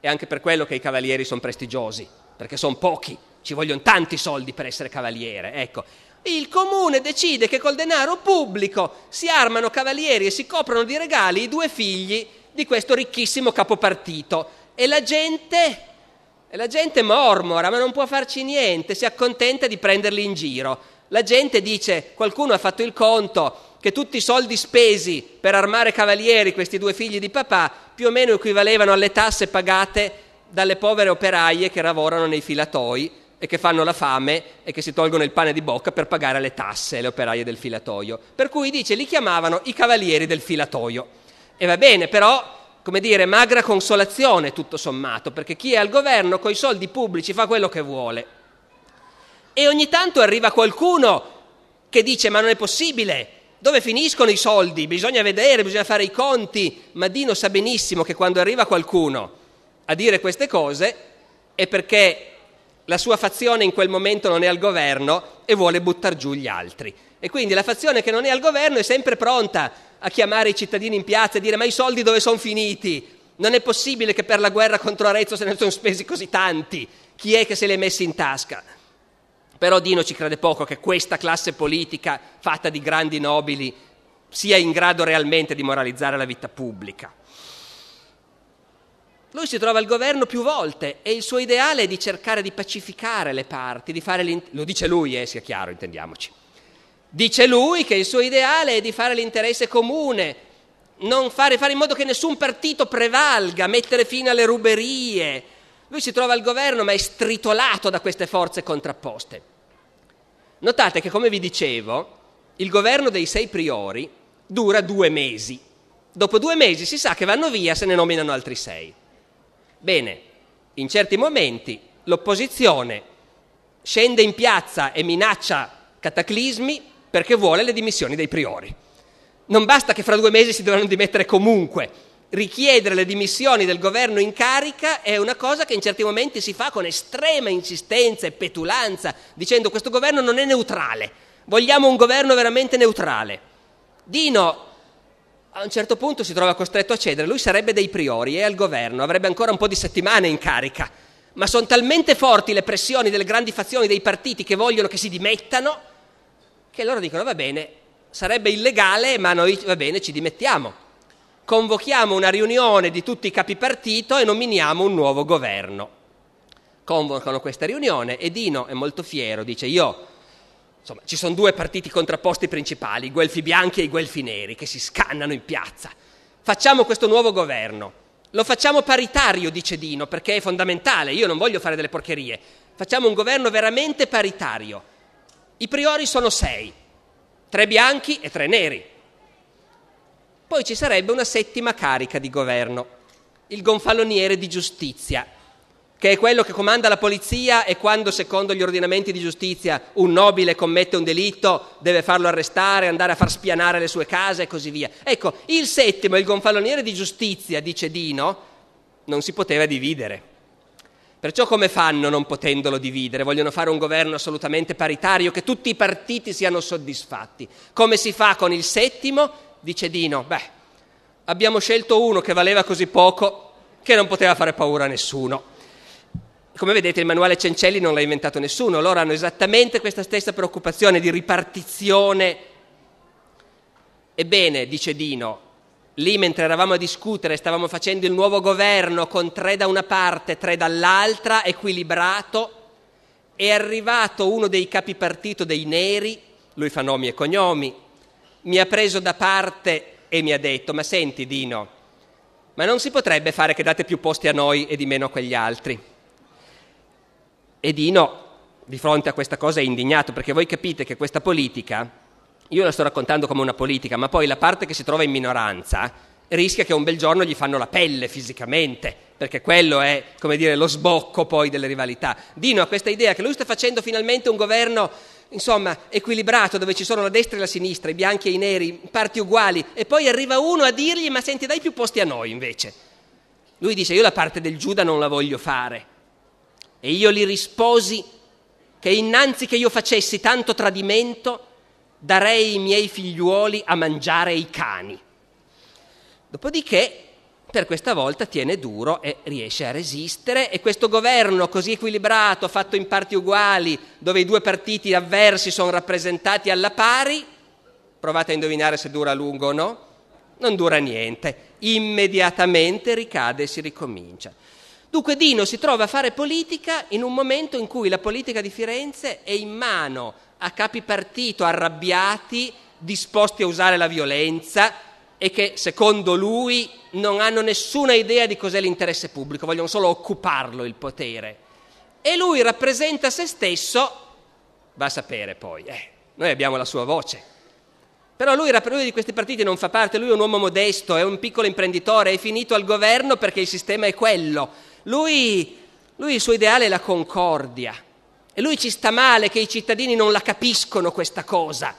È anche per quello che i cavalieri sono prestigiosi, perché sono pochi ci vogliono tanti soldi per essere cavaliere, ecco. Il comune decide che col denaro pubblico si armano cavalieri e si coprono di regali i due figli di questo ricchissimo capopartito e la gente, la gente mormora, ma non può farci niente, si accontenta di prenderli in giro. La gente dice, qualcuno ha fatto il conto, che tutti i soldi spesi per armare cavalieri questi due figli di papà più o meno equivalevano alle tasse pagate dalle povere operaie che lavorano nei filatoi e che fanno la fame e che si tolgono il pane di bocca per pagare le tasse, le operaie del filatoio. Per cui dice, li chiamavano i cavalieri del filatoio. E va bene, però, come dire, magra consolazione tutto sommato, perché chi è al governo coi soldi pubblici fa quello che vuole. E ogni tanto arriva qualcuno che dice, ma non è possibile, dove finiscono i soldi? Bisogna vedere, bisogna fare i conti. Ma Dino sa benissimo che quando arriva qualcuno a dire queste cose è perché la sua fazione in quel momento non è al governo e vuole buttare giù gli altri. E quindi la fazione che non è al governo è sempre pronta a chiamare i cittadini in piazza e dire ma i soldi dove sono finiti? Non è possibile che per la guerra contro Arezzo se ne sono spesi così tanti. Chi è che se li ha messi in tasca? Però Dino ci crede poco che questa classe politica fatta di grandi nobili sia in grado realmente di moralizzare la vita pubblica. Lui si trova al governo più volte e il suo ideale è di cercare di pacificare le parti, di fare Lo dice lui, eh, sia chiaro, intendiamoci. Dice lui che il suo ideale è di fare l'interesse comune, non fare, fare in modo che nessun partito prevalga, mettere fine alle ruberie. Lui si trova al governo ma è stritolato da queste forze contrapposte. Notate che, come vi dicevo, il governo dei sei priori dura due mesi. Dopo due mesi si sa che vanno via, se ne nominano altri sei. Bene, in certi momenti l'opposizione scende in piazza e minaccia cataclismi perché vuole le dimissioni dei priori. Non basta che fra due mesi si dovranno dimettere comunque. Richiedere le dimissioni del governo in carica è una cosa che in certi momenti si fa con estrema insistenza e petulanza, dicendo questo governo non è neutrale, vogliamo un governo veramente neutrale. Dino a un certo punto si trova costretto a cedere, lui sarebbe dei priori e al governo, avrebbe ancora un po' di settimane in carica, ma sono talmente forti le pressioni delle grandi fazioni dei partiti che vogliono che si dimettano, che loro dicono va bene, sarebbe illegale, ma noi va bene, ci dimettiamo. Convochiamo una riunione di tutti i capi partito e nominiamo un nuovo governo. Convocano questa riunione e Dino è molto fiero, dice io Insomma, ci sono due partiti contrapposti principali, i guelfi bianchi e i guelfi neri, che si scannano in piazza. Facciamo questo nuovo governo. Lo facciamo paritario, dice Dino, perché è fondamentale, io non voglio fare delle porcherie. Facciamo un governo veramente paritario. I priori sono sei, tre bianchi e tre neri. Poi ci sarebbe una settima carica di governo, il gonfaloniere di giustizia, che è quello che comanda la polizia e quando secondo gli ordinamenti di giustizia un nobile commette un delitto deve farlo arrestare, andare a far spianare le sue case e così via. Ecco, il settimo, il gonfaloniere di giustizia, dice Dino, non si poteva dividere. Perciò come fanno non potendolo dividere? Vogliono fare un governo assolutamente paritario, che tutti i partiti siano soddisfatti. Come si fa con il settimo? Dice Dino, beh, abbiamo scelto uno che valeva così poco che non poteva fare paura a nessuno come vedete il manuale Cencelli non l'ha inventato nessuno, loro hanno esattamente questa stessa preoccupazione di ripartizione. Ebbene, dice Dino, lì mentre eravamo a discutere stavamo facendo il nuovo governo con tre da una parte, tre dall'altra, equilibrato, è arrivato uno dei capi partito dei neri, lui fa nomi e cognomi, mi ha preso da parte e mi ha detto, ma senti Dino, ma non si potrebbe fare che date più posti a noi e di meno a quegli altri? E Dino, di fronte a questa cosa, è indignato, perché voi capite che questa politica, io la sto raccontando come una politica, ma poi la parte che si trova in minoranza rischia che un bel giorno gli fanno la pelle fisicamente, perché quello è, come dire, lo sbocco poi delle rivalità. Dino ha questa idea che lui sta facendo finalmente un governo insomma, equilibrato, dove ci sono la destra e la sinistra, i bianchi e i neri, parti uguali, e poi arriva uno a dirgli ma senti dai più posti a noi invece. Lui dice io la parte del Giuda non la voglio fare, e io gli risposi che innanzi che io facessi tanto tradimento, darei i miei figliuoli a mangiare i cani. Dopodiché, per questa volta, tiene duro e riesce a resistere e questo governo così equilibrato, fatto in parti uguali, dove i due partiti avversi sono rappresentati alla pari, provate a indovinare se dura a lungo o no, non dura niente, immediatamente ricade e si ricomincia. Dunque Dino si trova a fare politica in un momento in cui la politica di Firenze è in mano a capi partito arrabbiati, disposti a usare la violenza e che secondo lui non hanno nessuna idea di cos'è l'interesse pubblico, vogliono solo occuparlo il potere. E lui rappresenta se stesso, va a sapere poi, eh, noi abbiamo la sua voce. Però lui, lui di questi partiti non fa parte, lui è un uomo modesto, è un piccolo imprenditore, è finito al governo perché il sistema è quello lui, lui il suo ideale è la concordia e lui ci sta male che i cittadini non la capiscono questa cosa,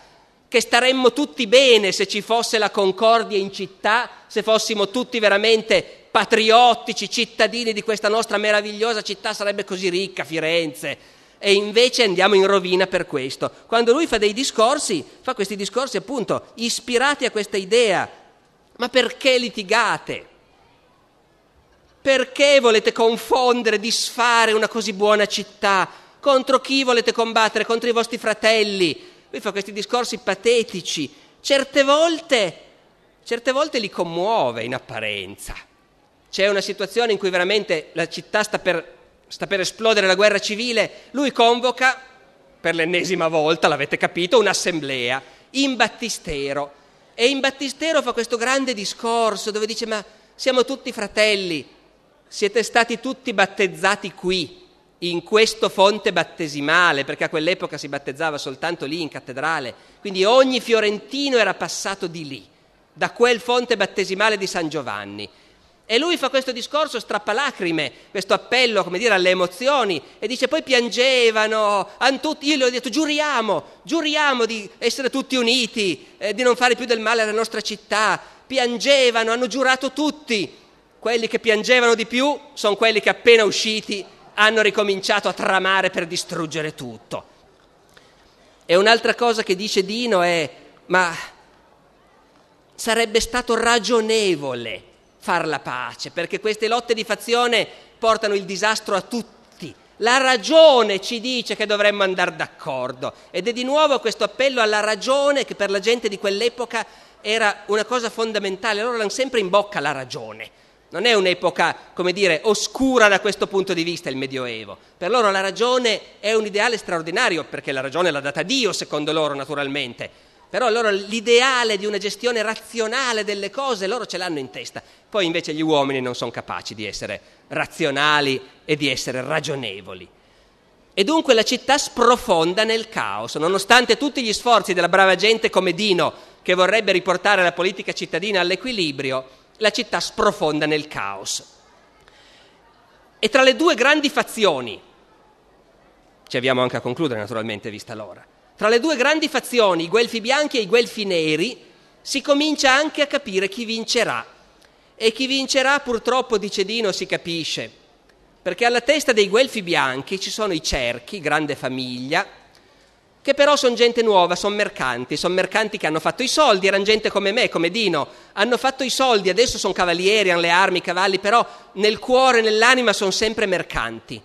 che staremmo tutti bene se ci fosse la concordia in città, se fossimo tutti veramente patriottici, cittadini di questa nostra meravigliosa città, sarebbe così ricca Firenze. E invece andiamo in rovina per questo. Quando lui fa dei discorsi, fa questi discorsi appunto ispirati a questa idea. Ma perché litigate? Perché volete confondere, disfare una così buona città? Contro chi volete combattere? Contro i vostri fratelli? Lui fa questi discorsi patetici. Certe volte, certe volte li commuove in apparenza. C'è una situazione in cui veramente la città sta per, sta per esplodere la guerra civile. Lui convoca, per l'ennesima volta, l'avete capito, un'assemblea in battistero. E in battistero fa questo grande discorso dove dice ma siamo tutti fratelli, siete stati tutti battezzati qui, in questo fonte battesimale, perché a quell'epoca si battezzava soltanto lì in cattedrale, quindi ogni fiorentino era passato di lì, da quel fonte battesimale di San Giovanni. E lui fa questo discorso strappalacrime, questo appello, come dire, alle emozioni, e dice poi piangevano, tutti, io gli ho detto giuriamo, giuriamo di essere tutti uniti, eh, di non fare più del male alla nostra città, piangevano, hanno giurato tutti, quelli che piangevano di più sono quelli che appena usciti hanno ricominciato a tramare per distruggere tutto. E un'altra cosa che dice Dino è, ma sarebbe stato ragionevole far la pace, perché queste lotte di fazione portano il disastro a tutti. La ragione ci dice che dovremmo andare d'accordo ed è di nuovo questo appello alla ragione che per la gente di quell'epoca era una cosa fondamentale, loro allora erano sempre in bocca la ragione non è un'epoca, come dire, oscura da questo punto di vista il Medioevo. Per loro la ragione è un ideale straordinario, perché la ragione l'ha data Dio, secondo loro, naturalmente. Però loro l'ideale di una gestione razionale delle cose, loro ce l'hanno in testa. Poi invece gli uomini non sono capaci di essere razionali e di essere ragionevoli. E dunque la città sprofonda nel caos, nonostante tutti gli sforzi della brava gente come Dino, che vorrebbe riportare la politica cittadina all'equilibrio, la città sprofonda nel caos. E tra le due grandi fazioni, ci avviamo anche a concludere naturalmente vista l'ora, tra le due grandi fazioni, i guelfi bianchi e i guelfi neri, si comincia anche a capire chi vincerà. E chi vincerà purtroppo dice Dino si capisce, perché alla testa dei guelfi bianchi ci sono i cerchi, grande famiglia, che però sono gente nuova, sono mercanti, sono mercanti che hanno fatto i soldi, erano gente come me, come Dino, hanno fatto i soldi, adesso sono cavalieri, hanno le armi, i cavalli, però nel cuore, nell'anima sono sempre mercanti.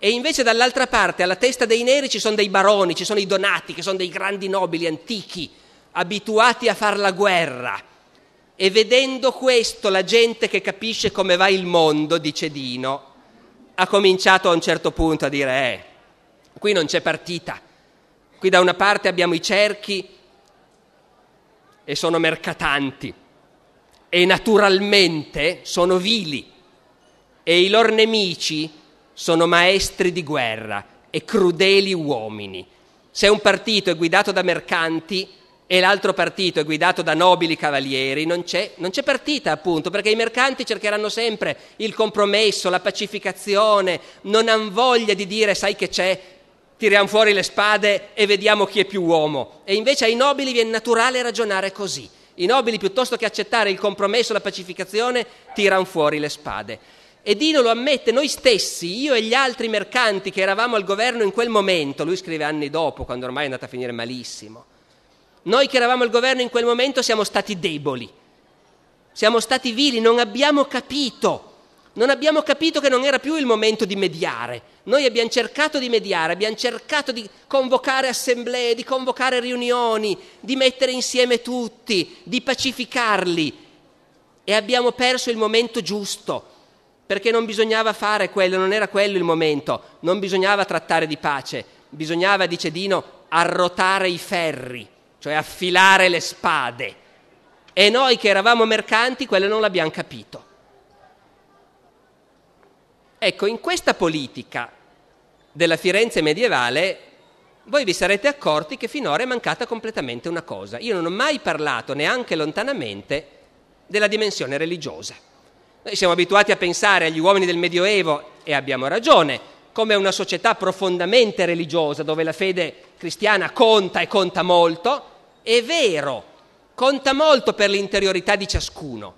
E invece dall'altra parte, alla testa dei neri, ci sono dei baroni, ci sono i donati, che sono dei grandi nobili antichi, abituati a far la guerra. E vedendo questo, la gente che capisce come va il mondo, dice Dino, ha cominciato a un certo punto a dire, eh, qui non c'è partita Qui da una parte abbiamo i cerchi e sono mercatanti e naturalmente sono vili e i loro nemici sono maestri di guerra e crudeli uomini. Se un partito è guidato da mercanti e l'altro partito è guidato da nobili cavalieri, non c'è, non c'è partita appunto, perché i mercanti cercheranno sempre il compromesso, la pacificazione, non hanno voglia di dire sai che c'è, tiriamo fuori le spade e vediamo chi è più uomo. E invece ai nobili viene naturale ragionare così. I nobili, piuttosto che accettare il compromesso, la pacificazione, tirano fuori le spade. E Dino lo ammette, noi stessi, io e gli altri mercanti che eravamo al governo in quel momento, lui scrive anni dopo, quando ormai è andata a finire malissimo, noi che eravamo al governo in quel momento siamo stati deboli, siamo stati vili, non abbiamo capito non abbiamo capito che non era più il momento di mediare. Noi abbiamo cercato di mediare, abbiamo cercato di convocare assemblee, di convocare riunioni, di mettere insieme tutti, di pacificarli e abbiamo perso il momento giusto perché non bisognava fare quello, non era quello il momento, non bisognava trattare di pace, bisognava, dice Dino, arrotare i ferri, cioè affilare le spade. E noi che eravamo mercanti, quello non l'abbiamo capito. Ecco, in questa politica della Firenze medievale voi vi sarete accorti che finora è mancata completamente una cosa. Io non ho mai parlato, neanche lontanamente, della dimensione religiosa. Noi siamo abituati a pensare agli uomini del Medioevo, e abbiamo ragione, come una società profondamente religiosa, dove la fede cristiana conta e conta molto. È vero, conta molto per l'interiorità di ciascuno,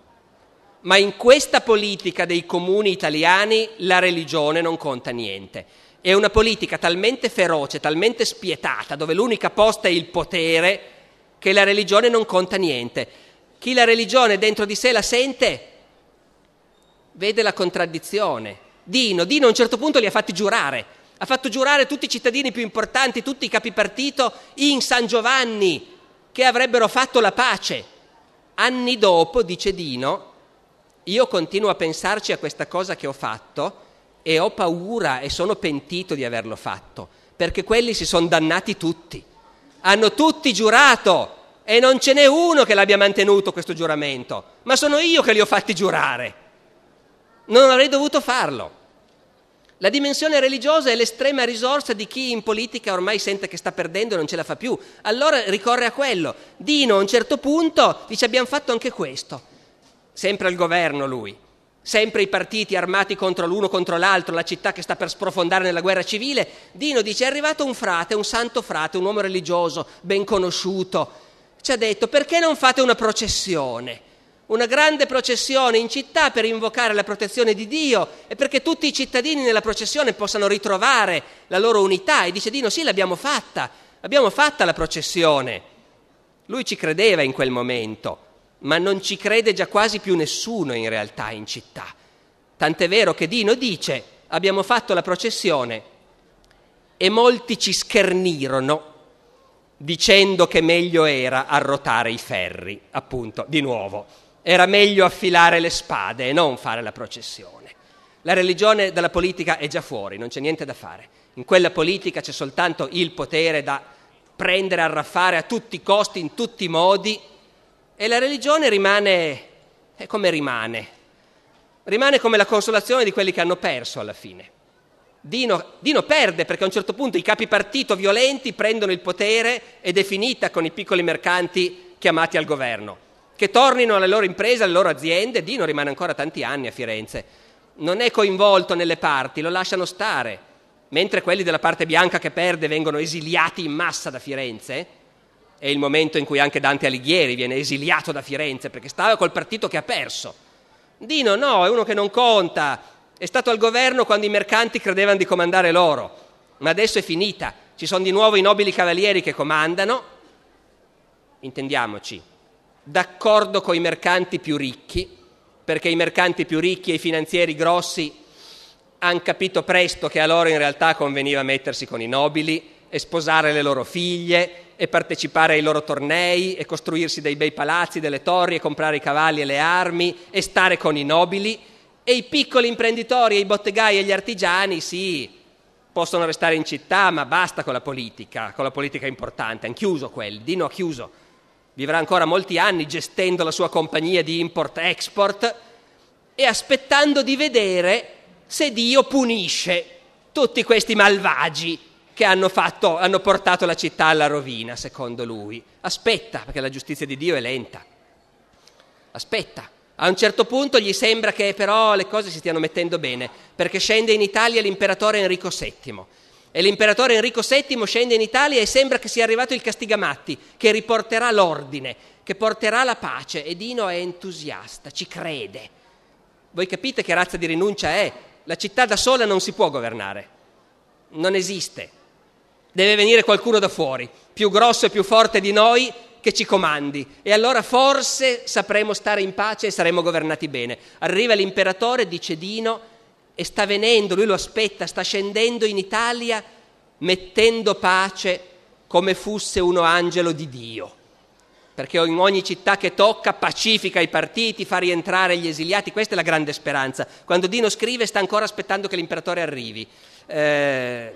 ma in questa politica dei comuni italiani la religione non conta niente. È una politica talmente feroce, talmente spietata, dove l'unica posta è il potere, che la religione non conta niente. Chi la religione dentro di sé la sente, vede la contraddizione. Dino, Dino a un certo punto li ha fatti giurare, ha fatto giurare tutti i cittadini più importanti, tutti i capi partito in San Giovanni, che avrebbero fatto la pace. Anni dopo, dice Dino, io continuo a pensarci a questa cosa che ho fatto e ho paura e sono pentito di averlo fatto, perché quelli si sono dannati tutti, hanno tutti giurato e non ce n'è uno che l'abbia mantenuto questo giuramento, ma sono io che li ho fatti giurare, non avrei dovuto farlo. La dimensione religiosa è l'estrema risorsa di chi in politica ormai sente che sta perdendo e non ce la fa più. Allora ricorre a quello. Dino a un certo punto dice abbiamo fatto anche questo sempre il governo lui, sempre i partiti armati contro l'uno contro l'altro, la città che sta per sprofondare nella guerra civile, Dino dice è arrivato un frate, un santo frate, un uomo religioso, ben conosciuto, ci ha detto perché non fate una processione? Una grande processione in città per invocare la protezione di Dio e perché tutti i cittadini nella processione possano ritrovare la loro unità. E dice Dino, sì, l'abbiamo fatta, abbiamo fatta la processione. Lui ci credeva in quel momento ma non ci crede già quasi più nessuno in realtà in città. Tant'è vero che Dino dice abbiamo fatto la processione e molti ci schernirono dicendo che meglio era arrotare i ferri, appunto, di nuovo. Era meglio affilare le spade e non fare la processione. La religione dalla politica è già fuori, non c'è niente da fare. In quella politica c'è soltanto il potere da prendere, arraffare a tutti i costi, in tutti i modi e la religione rimane come rimane, rimane come la consolazione di quelli che hanno perso alla fine. Dino, Dino, perde perché a un certo punto i capi partito violenti prendono il potere ed è finita con i piccoli mercanti chiamati al governo, che tornino alle loro imprese, alle loro aziende. Dino rimane ancora tanti anni a Firenze, non è coinvolto nelle parti, lo lasciano stare, mentre quelli della parte bianca che perde vengono esiliati in massa da Firenze è il momento in cui anche Dante Alighieri viene esiliato da Firenze perché stava col partito che ha perso. Dino no, è uno che non conta, è stato al governo quando i mercanti credevano di comandare loro, ma adesso è finita, ci sono di nuovo i nobili cavalieri che comandano, intendiamoci, d'accordo con i mercanti più ricchi, perché i mercanti più ricchi e i finanzieri grossi hanno capito presto che a loro in realtà conveniva mettersi con i nobili e sposare le loro figlie e partecipare ai loro tornei e costruirsi dei bei palazzi, delle torri e comprare i cavalli e le armi e stare con i nobili e i piccoli imprenditori, e i bottegai e gli artigiani sì, possono restare in città ma basta con la politica, con la politica importante, hanno chiuso quelli, Dino ha chiuso, vivrà ancora molti anni gestendo la sua compagnia di import-export e aspettando di vedere se Dio punisce tutti questi malvagi che hanno, fatto, hanno portato la città alla rovina, secondo lui. Aspetta, perché la giustizia di Dio è lenta. Aspetta. A un certo punto gli sembra che però le cose si stiano mettendo bene, perché scende in Italia l'imperatore Enrico VII. E l'imperatore Enrico VII scende in Italia e sembra che sia arrivato il Castigamatti, che riporterà l'ordine, che porterà la pace. E Dino è entusiasta, ci crede. Voi capite che razza di rinuncia è? La città da sola non si può governare, non esiste. Deve venire qualcuno da fuori, più grosso e più forte di noi, che ci comandi e allora forse sapremo stare in pace e saremo governati bene. Arriva l'imperatore, dice Dino, e sta venendo, lui lo aspetta, sta scendendo in Italia mettendo pace come fosse uno angelo di Dio. Perché in ogni città che tocca pacifica i partiti, fa rientrare gli esiliati, questa è la grande speranza. Quando Dino scrive sta ancora aspettando che l'imperatore arrivi. Eh,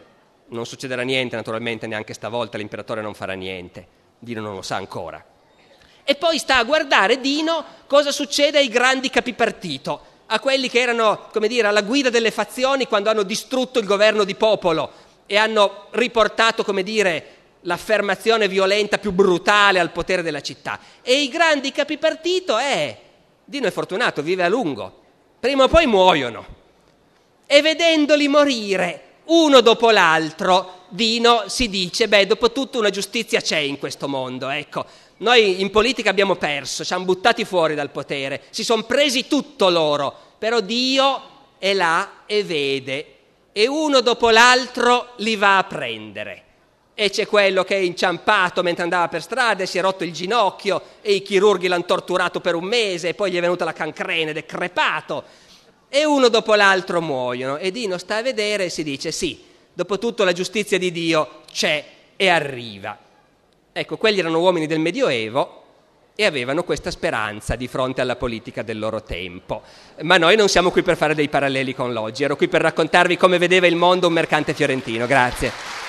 non succederà niente, naturalmente neanche stavolta l'imperatore non farà niente, Dino non lo sa ancora. E poi sta a guardare Dino cosa succede ai grandi capipartito, a quelli che erano, come dire, alla guida delle fazioni quando hanno distrutto il governo di popolo e hanno riportato, come dire, l'affermazione violenta più brutale al potere della città. E i grandi capipartito, eh, Dino è fortunato, vive a lungo, prima o poi muoiono. E vedendoli morire, uno dopo l'altro, Dino si dice, beh, dopo tutto una giustizia c'è in questo mondo, ecco. Noi in politica abbiamo perso, ci hanno buttati fuori dal potere, si sono presi tutto loro, però Dio è là e vede e uno dopo l'altro li va a prendere. E c'è quello che è inciampato mentre andava per strada e si è rotto il ginocchio e i chirurghi l'hanno torturato per un mese e poi gli è venuta la cancrena ed è crepato e uno dopo l'altro muoiono. E Dino sta a vedere e si dice sì, dopo tutto la giustizia di Dio c'è e arriva. Ecco, quelli erano uomini del Medioevo e avevano questa speranza di fronte alla politica del loro tempo. Ma noi non siamo qui per fare dei paralleli con l'oggi, ero qui per raccontarvi come vedeva il mondo un mercante fiorentino. Grazie.